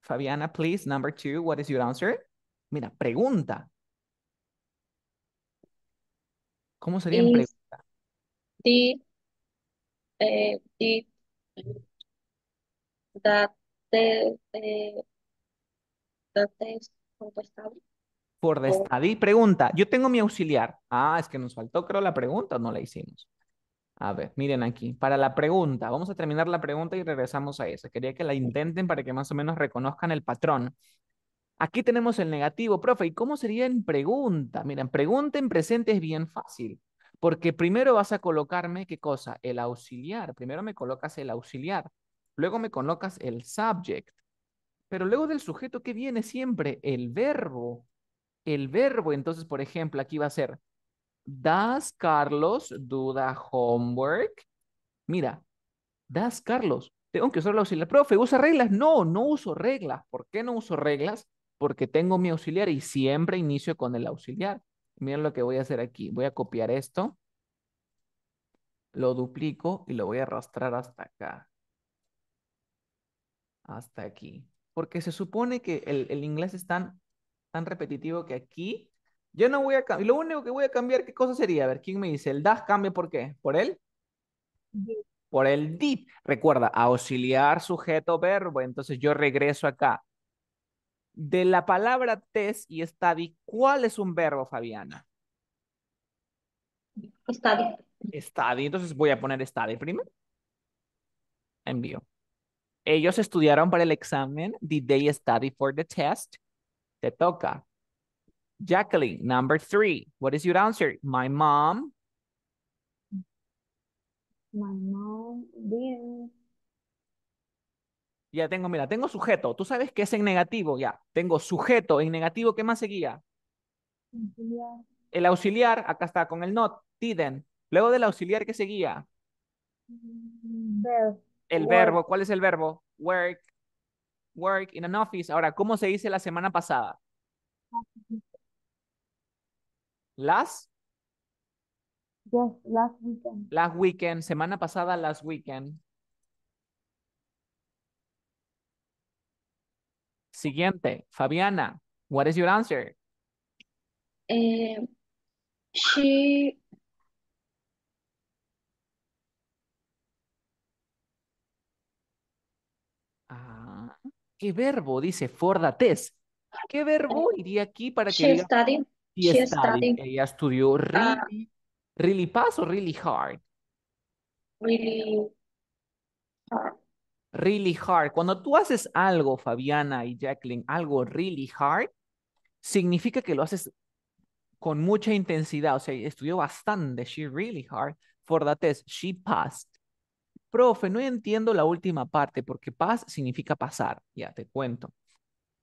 A: Fabiana, please, number two, what is your answer? Mira, pregunta. ¿Cómo sería en pregunta?
C: Eh, eh,
A: ¿Por eh, Pregunta, yo tengo mi auxiliar. Ah, es que nos faltó creo la pregunta, no la hicimos. A ver, miren aquí, para la pregunta, vamos a terminar la pregunta y regresamos a esa Quería que la intenten para que más o menos reconozcan el patrón. Aquí tenemos el negativo, profe, ¿y cómo sería en pregunta? Miren, pregunta en presente es bien fácil. Porque primero vas a colocarme, ¿qué cosa? El auxiliar. Primero me colocas el auxiliar. Luego me colocas el subject. Pero luego del sujeto, ¿qué viene siempre? El verbo. El verbo, entonces, por ejemplo, aquí va a ser, ¿Das, Carlos Duda homework? Mira, ¿Das, Carlos? Tengo que usar el auxiliar. Profe, ¿usa reglas? No, no uso reglas. ¿Por qué no uso reglas? Porque tengo mi auxiliar y siempre inicio con el auxiliar. Miren lo que voy a hacer aquí. Voy a copiar esto. Lo duplico y lo voy a arrastrar hasta acá. Hasta aquí. Porque se supone que el, inglés es tan, tan repetitivo que aquí yo no voy a cambiar. Lo único que voy a cambiar, ¿qué cosa sería? A ver, ¿quién me dice? El das cambia por qué? ¿Por él? Por el did. Recuerda, auxiliar, sujeto, verbo. Entonces yo regreso acá. De la palabra test y study, ¿cuál es un verbo, Fabiana? Study. Study, entonces voy a poner study primero. Envío. Ellos estudiaron para el examen. Did they study for the test? Te toca. Jacqueline, number three. What is your answer? My mom. My mom ya tengo, mira, tengo sujeto. Tú sabes que es en negativo, ya. Tengo sujeto en negativo, ¿qué más seguía? El auxiliar, acá está con el not, didn't. Luego del auxiliar, ¿qué seguía? El verbo, ¿cuál es el verbo? Work, work in an office. Ahora, ¿cómo se dice la semana pasada? last
B: Yes, last weekend. Last weekend,
A: semana pasada, last weekend. Siguiente, Fabiana, what is your answer? Eh, ah, ¿Qué verbo dice for the test? ¿Qué verbo eh, iría aquí para que Ella estudió ah. really, really fast o really hard? Really hard really hard. Cuando tú haces algo, Fabiana y Jacqueline, algo really hard, significa que lo haces con mucha intensidad. O sea, estudió bastante. She really hard for that test. She passed. Profe, no entiendo la última parte porque pass significa pasar. Ya te cuento.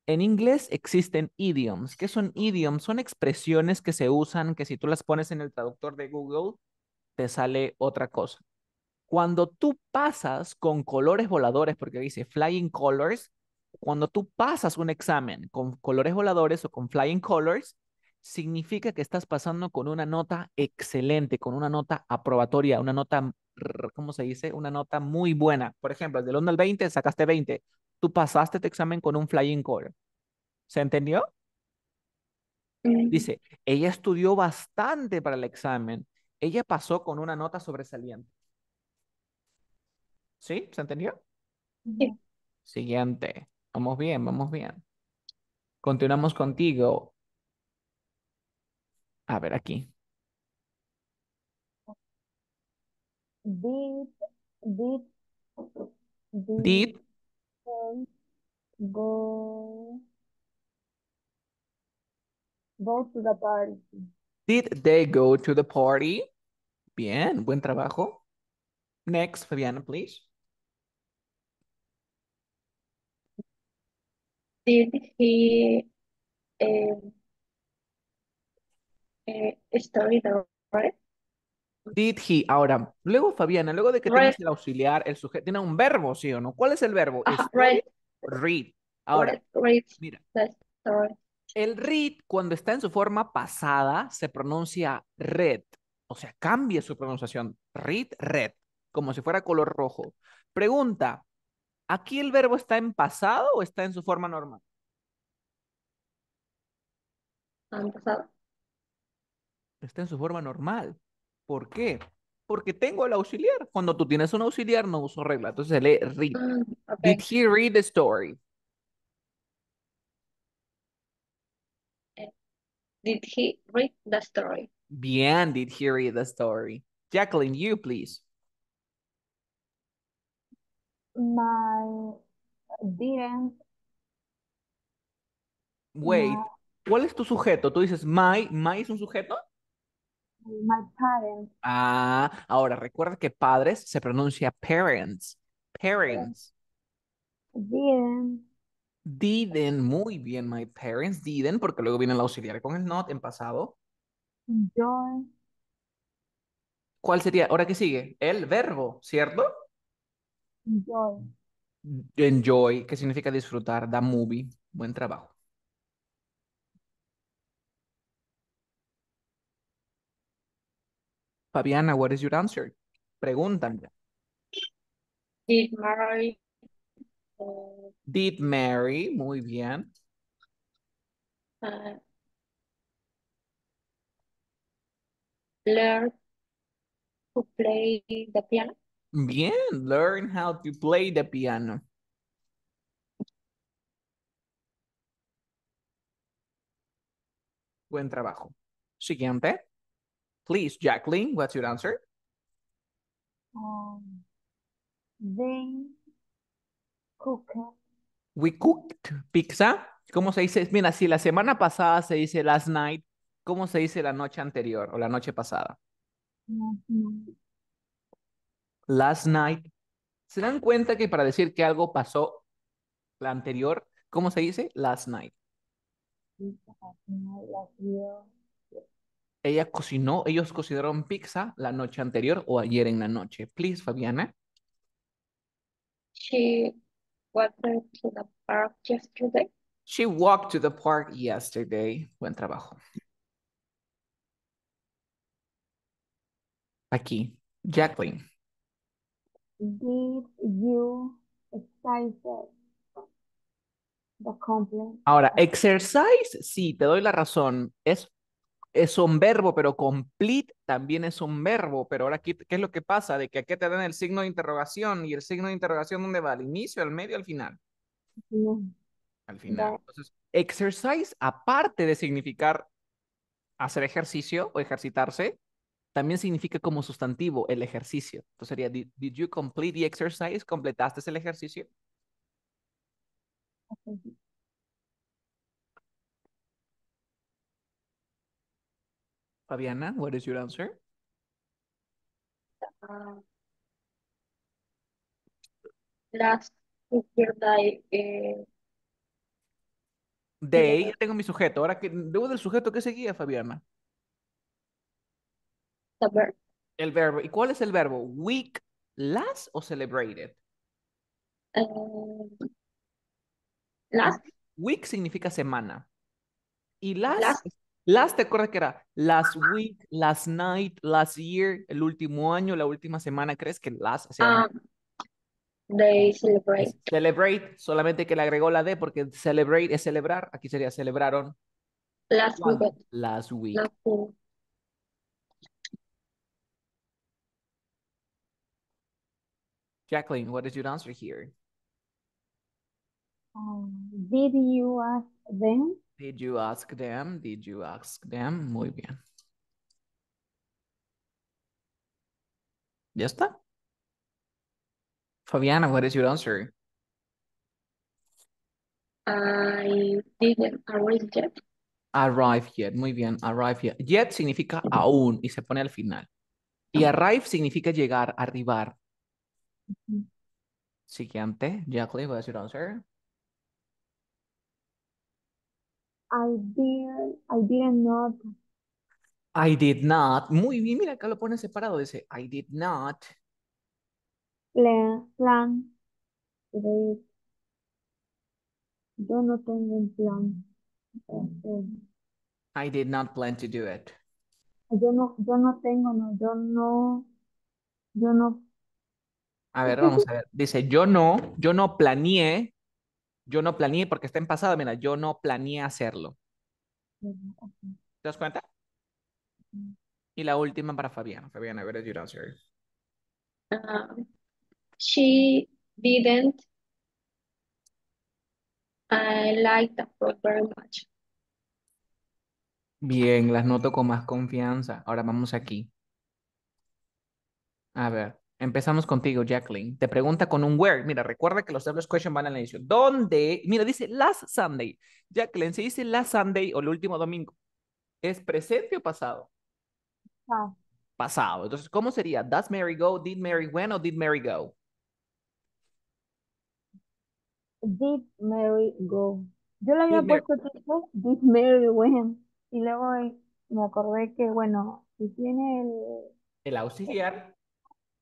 A: En inglés existen idioms. ¿Qué son idioms? Son expresiones que se usan que si tú las pones en el traductor de Google te sale otra cosa. Cuando tú pasas con colores voladores, porque dice flying colors, cuando tú pasas un examen con colores voladores o con flying colors, significa que estás pasando con una nota excelente, con una nota aprobatoria, una nota, ¿cómo se dice? Una nota muy buena. Por ejemplo, del 1 al 20 sacaste 20. Tú pasaste este examen con un flying color. ¿Se entendió? Mm. Dice, ella estudió bastante para el examen. Ella pasó con una nota sobresaliente. ¿Sí? ¿Se entendió? Sí. Siguiente. Vamos bien, vamos bien. Continuamos contigo. A ver, aquí.
B: Did, go to the party.
A: Did they go to the party? Bien, buen trabajo. Next, Fabiana, please.
C: Did he eh, eh, the
A: Did he. Ahora, luego Fabiana, luego de que tengas el auxiliar, el sujeto, tiene un verbo, ¿sí o no? ¿Cuál es el verbo? Este, read. Ahora, mira. El read, cuando está en su forma pasada, se pronuncia red. O sea, cambia su pronunciación. Read, red. Como si fuera color rojo. Pregunta, ¿Aquí el verbo está en pasado o está en su forma normal? Ah, en pasado. Está en su forma normal. ¿Por qué? Porque tengo el auxiliar. Cuando tú tienes un auxiliar, no uso regla. Entonces se lee read. Ah, did he read the story?
C: Eh, did he read the story?
A: Bien, did he read the story? Jacqueline, you please.
B: My didn't.
A: Wait, ¿cuál es tu sujeto? Tú dices my, my es un sujeto.
B: My parents.
A: Ah, ahora recuerda que padres se pronuncia parents. Parents. Didn't. Didn't, muy bien, my parents didn't, porque luego viene el auxiliar con el not en pasado. ¿Cuál sería? ¿Ahora qué sigue? El verbo, ¿cierto? Enjoy. Enjoy, que significa disfrutar, da movie, buen trabajo. Fabiana, what is your answer? preguntan
B: Did Mary.
A: Uh, Did Mary, muy bien.
C: Uh, learn to play the piano.
A: Bien, learn how to play the piano. Buen trabajo. Siguiente. Please, Jacqueline, what's your answer?
B: Um,
A: We cooked pizza. ¿Cómo se dice? Mira, si la semana pasada se dice last night, ¿cómo se dice la noche anterior o la noche pasada? last night, se dan cuenta que para decir que algo pasó la anterior, ¿cómo se dice? Last night. Ella cocinó, ellos cocinaron pizza la noche anterior o ayer en la noche. Please, Fabiana.
C: She walked to the park yesterday.
A: She walked to the park yesterday. Buen trabajo. Aquí, Jacqueline.
B: Did you exercise the
A: Ahora, exercise, sí, te doy la razón. Es, es un verbo, pero complete también es un verbo. Pero ahora, ¿qué es lo que pasa? De que aquí te dan el signo de interrogación. ¿Y el signo de interrogación dónde va? ¿Al inicio, al medio, al final? Al final. Entonces, exercise, aparte de significar hacer ejercicio o ejercitarse, también significa como sustantivo el ejercicio. Entonces sería, did, you complete the exercise? ¿Completaste el ejercicio? Fabiana, what is your answer? Uh, ah.
C: last eh,
A: eh, tengo mi sujeto. Ahora, que debo del sujeto que seguía, Fabiana? El verbo. ¿Y cuál es el verbo? Week, last o celebrated? Eh, last. Week significa semana. Y last, last. ¿te acuerdas que era last week, last night, last year, el último año, la última semana? ¿Crees que last um,
C: They celebrate.
A: Celebrate, solamente que le agregó la D porque celebrate es celebrar. Aquí sería celebraron.
C: Last week.
A: Last week. Jacqueline, what is your answer here?
B: Um, did you ask
A: them? Did you ask them? Did you ask them? Muy bien. ¿Ya está? Fabiana, what is your answer?
C: I
B: didn't arrive yet.
A: Arrive yet, muy bien, arrive yet. Yet significa aún y se pone al final. Y arrive significa llegar, arribar. Siguiente, Jacqueline, what's your answer? I didn't, I didn't not I did not. Muy bien, mira, acá lo pone separado. Dice, I did not.
B: Plan, Yo no tengo un plan.
A: I did not plan to do it.
B: Yo no, yo no tengo, no, yo no, yo no.
A: A ver, vamos [laughs] a ver. Dice, yo no, yo no planeé, yo no planeé porque está en pasado, mira, yo no planeé hacerlo. ¿Te das cuenta? Y la última para Fabiana. Fabiana, a ver you don't
B: um, she didn't. I like the book
A: very much. Bien, las noto con más confianza. Ahora vamos aquí. A ver. Empezamos contigo, Jacqueline. Te pregunta con un where. Mira, recuerda que los doubles question van al inicio. ¿Dónde? Mira, dice last Sunday. Jacqueline, si dice last Sunday o el último domingo? ¿Es presente o pasado? Ah. Pasado. Entonces, ¿cómo sería? ¿Does Mary go? ¿Did Mary win? o did Mary go?
B: Did Mary go? Yo le había puesto Mary... did Mary win? Y luego me acordé que, bueno, si tiene el...
A: El auxiliar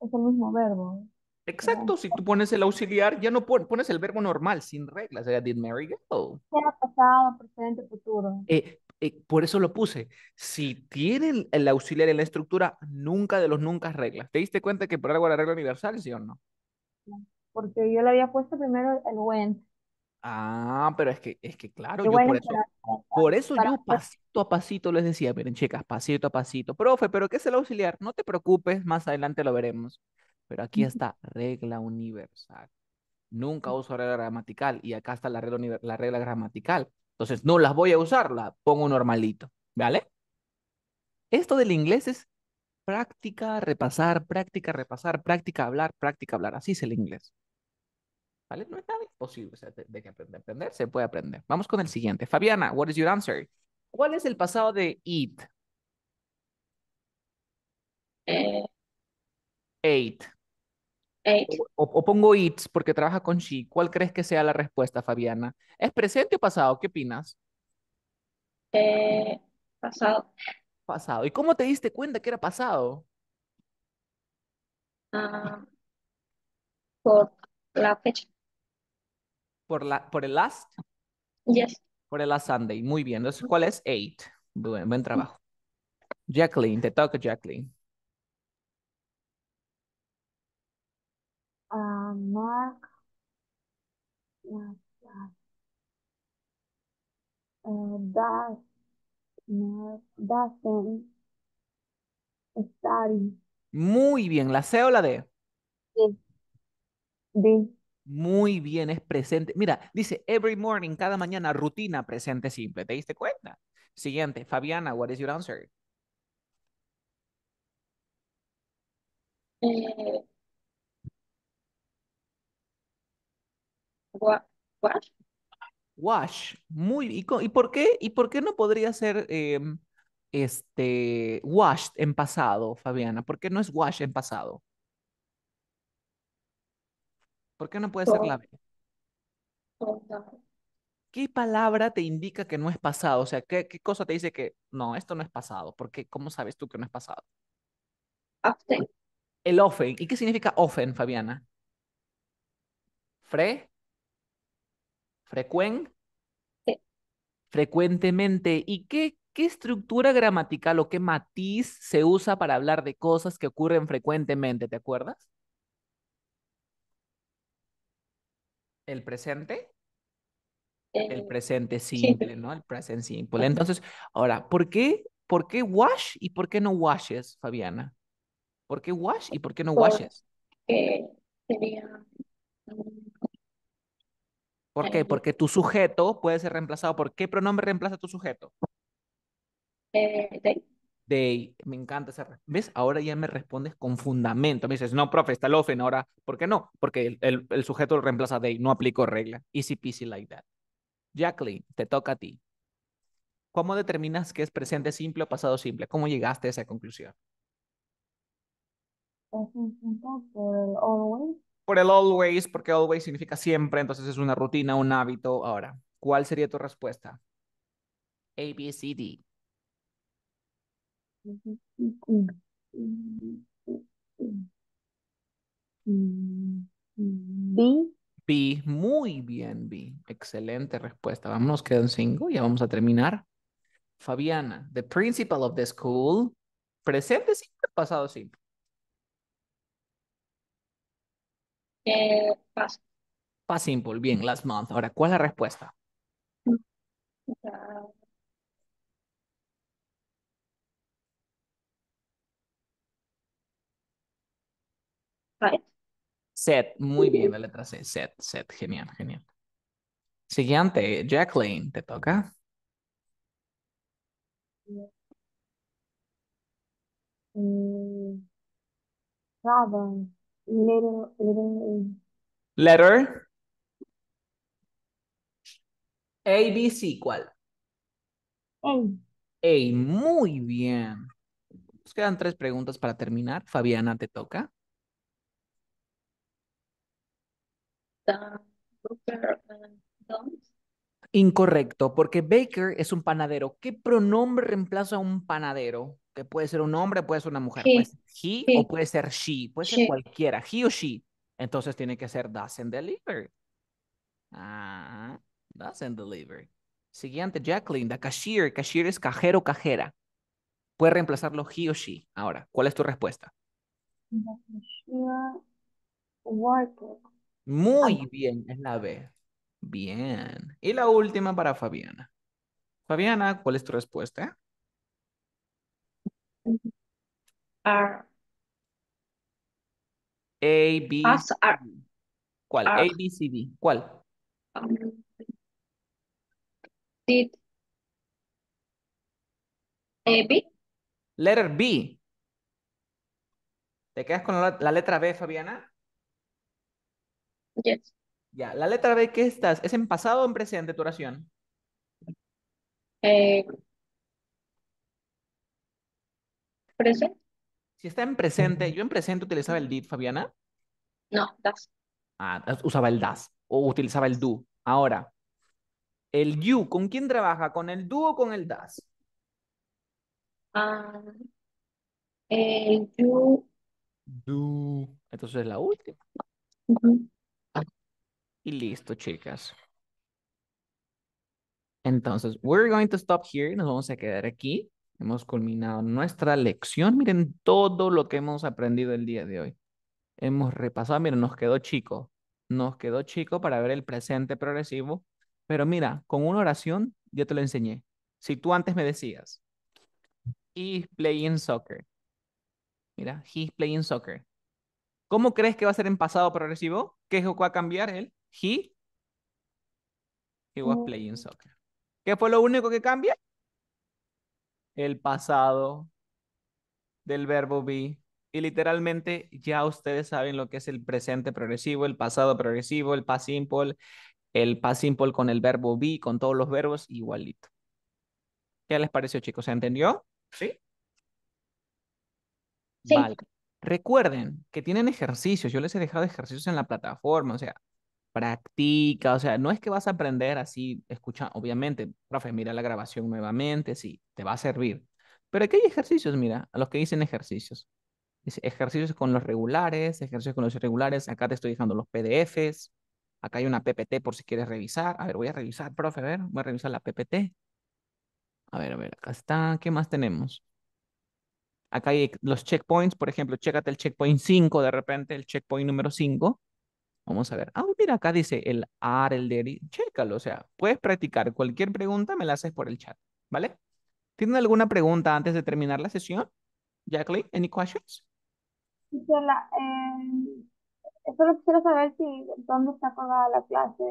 B: es el mismo verbo.
A: Exacto, si tú pones el auxiliar, ya no pones el verbo normal, sin reglas. Era did Mary go?
B: pasado, presente, futuro. Eh,
A: eh, por eso lo puse. Si tienen el auxiliar en la estructura, nunca de los nunca reglas. ¿Te diste cuenta que por algo la regla universal, sí o no?
B: Porque yo le había puesto primero el went
A: Ah, pero es que, es que claro, yo por, eso, por eso, yo pues pasito a pasito les decía, miren chicas, pasito a pasito, profe, pero ¿qué es el auxiliar? No te preocupes, más adelante lo veremos. Pero aquí está regla universal. Nunca uso regla gramatical y acá está la regla, la regla gramatical. Entonces, no las voy a usar, la pongo normalito, ¿vale? Esto del inglés es práctica, repasar, práctica, repasar, práctica, hablar, práctica, hablar. Así es el inglés. ¿Vale? No es nada imposible. O sea, de, que aprender, aprender, se puede aprender. Vamos con el siguiente. Fabiana, what is your answer? ¿Cuál es el pasado de eat? Eh. eight. Eight. O, pongo eats porque trabaja con she. ¿Cuál crees que sea la respuesta, Fabiana? ¿Es presente o pasado? ¿Qué opinas?
C: Eh,
A: pasado. Pasado. ¿Y cómo te diste cuenta que era pasado? Ah, por la fecha por, la, por el last? Yes. Por el last Sunday. Muy bien. Entonces, ¿cuál es? Eight. Buen, buen mm. trabajo. Jacqueline, te toca, Jacqueline.
B: Uh, Mark. Uh, that, doesn't
A: study. Muy bien. ¿La C o la D? Sí. D muy bien, es presente. Mira, dice every morning, cada mañana, rutina presente simple. ¿Te diste cuenta? Siguiente, Fabiana, what is your answer?
C: Eh,
A: wash. Muy, ¿y, y, por qué? ¿Y por qué no podría ser em, este, washed en pasado, Fabiana? ¿Por qué no es wash en pasado? ¿Por qué no puede ser la B? ¿Qué palabra te indica que no es pasado? O sea, ¿qué, ¿qué, cosa te dice que no, esto no es pasado? Porque ¿cómo sabes tú que no es pasado? Often. El often. ¿Y qué significa often, Fabiana? Fre. Frecuent. Frecuentemente. ¿Y qué, qué estructura gramatical o qué matiz se usa para hablar de cosas que ocurren frecuentemente? ¿Te acuerdas? el presente. El eh, presente simple, ¿no? El presente simple. Entonces, ahora, ¿por qué, ¿por qué wash y por qué no washes, Fabiana? ¿Por qué wash y por qué no washes? ¿Por qué? Porque tu sujeto puede ser reemplazado. ¿Por qué pronombre reemplaza tu sujeto?
C: Eh,
A: Day. Me encanta esa ¿Ves? Ahora ya me respondes con fundamento. Me dices, no, profe, está Lofen ahora. ¿Por qué no? Porque el, el sujeto lo reemplaza Day. No aplico regla. Easy peasy like that. Jacqueline, te toca a ti. ¿Cómo determinas que es presente simple o pasado simple? ¿Cómo llegaste a esa conclusión?
B: Por el always.
A: Por el always, porque always significa siempre, entonces es una rutina, un hábito. Ahora, ¿cuál sería tu respuesta? A, B, C, D. B. B. Muy bien, B. Excelente respuesta. Vamos, quedan cinco. Ya vamos a terminar. Fabiana, the principal of the school. Presente simple, pasado simple. Eh, simple. Bien, last month. Ahora, ¿cuál es la respuesta? Set. muy bien la letra C. Set, set, genial, genial. Siguiente, Jacqueline, ¿te toca? Letter. A, B, C, ¿cuál? A. A, muy bien. Nos quedan tres preguntas para terminar. Fabiana, te toca. Incorrecto, porque baker es un panadero. ¿Qué pronombre reemplaza a un panadero? Que puede ser un hombre, puede ser una mujer, puede ser he, o puede ser she, puede ser cualquiera, he o she. Entonces tiene que ser doesn't deliver. Ah, doesn't deliver. Siguiente, Jacqueline, the cashier. Cashier es cajero cajera. Puede reemplazarlo he o she. Ahora, ¿cuál es tu respuesta? The cashier muy bien, es la B. Bien. Y la última para Fabiana. Fabiana, ¿cuál es tu respuesta? R. A, B. C. ¿Cuál? A, B, C, D. ¿Cuál? Eh, B. Letter B. ¿Te quedas con la letra B, Fabiana? Ya, la letra B, ¿qué estás? ¿Es en pasado o en presente tu oración? Eh, presente. Si está en presente, yo en presente utilizaba el did, Fabiana. No, das. Ah, usaba el das o utilizaba el do. Ahora, el you, ¿con quién trabaja? ¿Con el do o con el das? Ah, el eh, you. Do. Entonces la última. Y listo, chicas. Entonces, we're going to stop here. Nos vamos a quedar aquí. Hemos culminado nuestra lección. Miren todo lo que hemos aprendido el día de hoy. Hemos repasado. Miren, nos quedó chico. Nos quedó chico para ver el presente progresivo. Pero mira, con una oración yo te lo enseñé. Si tú antes me decías, he's playing soccer. Mira, he's playing soccer. ¿Cómo crees que va a ser en pasado progresivo? ¿Qué es lo que va a cambiar él? He, was oh. playing soccer. ¿Qué fue lo único que cambia? El pasado del verbo be. Y literalmente ya ustedes saben lo que es el presente progresivo, el pasado progresivo, el pas simple, el pas simple con el verbo be, con todos los verbos igualito. ¿Qué les pareció, chicos? ¿Se entendió? Sí. Vale. Recuerden que tienen ejercicios. Yo les he dejado ejercicios en la plataforma. O sea, practica, o sea, no es que vas a aprender así, escucha, obviamente, profe, mira la grabación nuevamente, sí, te va a servir. Pero aquí hay ejercicios, mira, a los que dicen ejercicios. ejercicios con los regulares, ejercicios con los irregulares, acá te estoy dejando los PDFs, acá hay una PPT por si quieres revisar. A ver, voy a revisar, profe, a ver, voy a revisar la PPT. A ver, a ver, acá está, ¿qué más tenemos? Acá hay los checkpoints, por ejemplo, chécate el checkpoint 5, de repente el checkpoint número 5 Vamos a ver. Ah, mira, acá dice el AR, el DERI. Chécalo, o sea, puedes practicar. Cualquier pregunta me la haces por el chat, ¿vale? ¿Tienen alguna pregunta antes de terminar la sesión? Jacqueline, any questions?
B: La, eh, solo quisiera saber si dónde está colgada la clase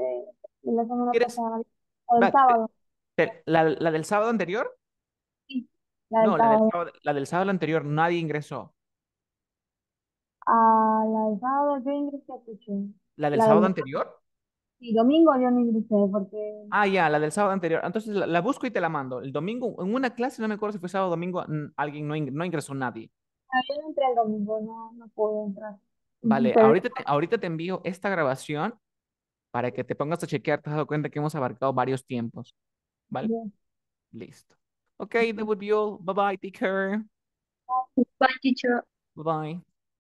B: la del sábado.
A: ¿La, del sábado anterior?
B: Sí, no, la
A: del sábado anterior nadie ingresó
B: la del sábado yo ingresé,
A: ¿La del sábado anterior?
B: Sí, domingo yo no ingresé porque...
A: Ah, ya, la del sábado anterior. Entonces la, busco y te la mando. El domingo, en una clase, no me acuerdo si fue sábado o domingo, alguien no, no ingresó nadie.
B: Ah, yo el domingo, no, no entrar.
A: Vale, [laughs] ahorita, te, ahorita te envío esta grabación para que te pongas a chequear, te has dado cuenta que hemos abarcado varios tiempos. ¿Vale? Listo. Ok, that would be all. Bye bye, take care.
C: Bye, teacher. Bye
A: bye.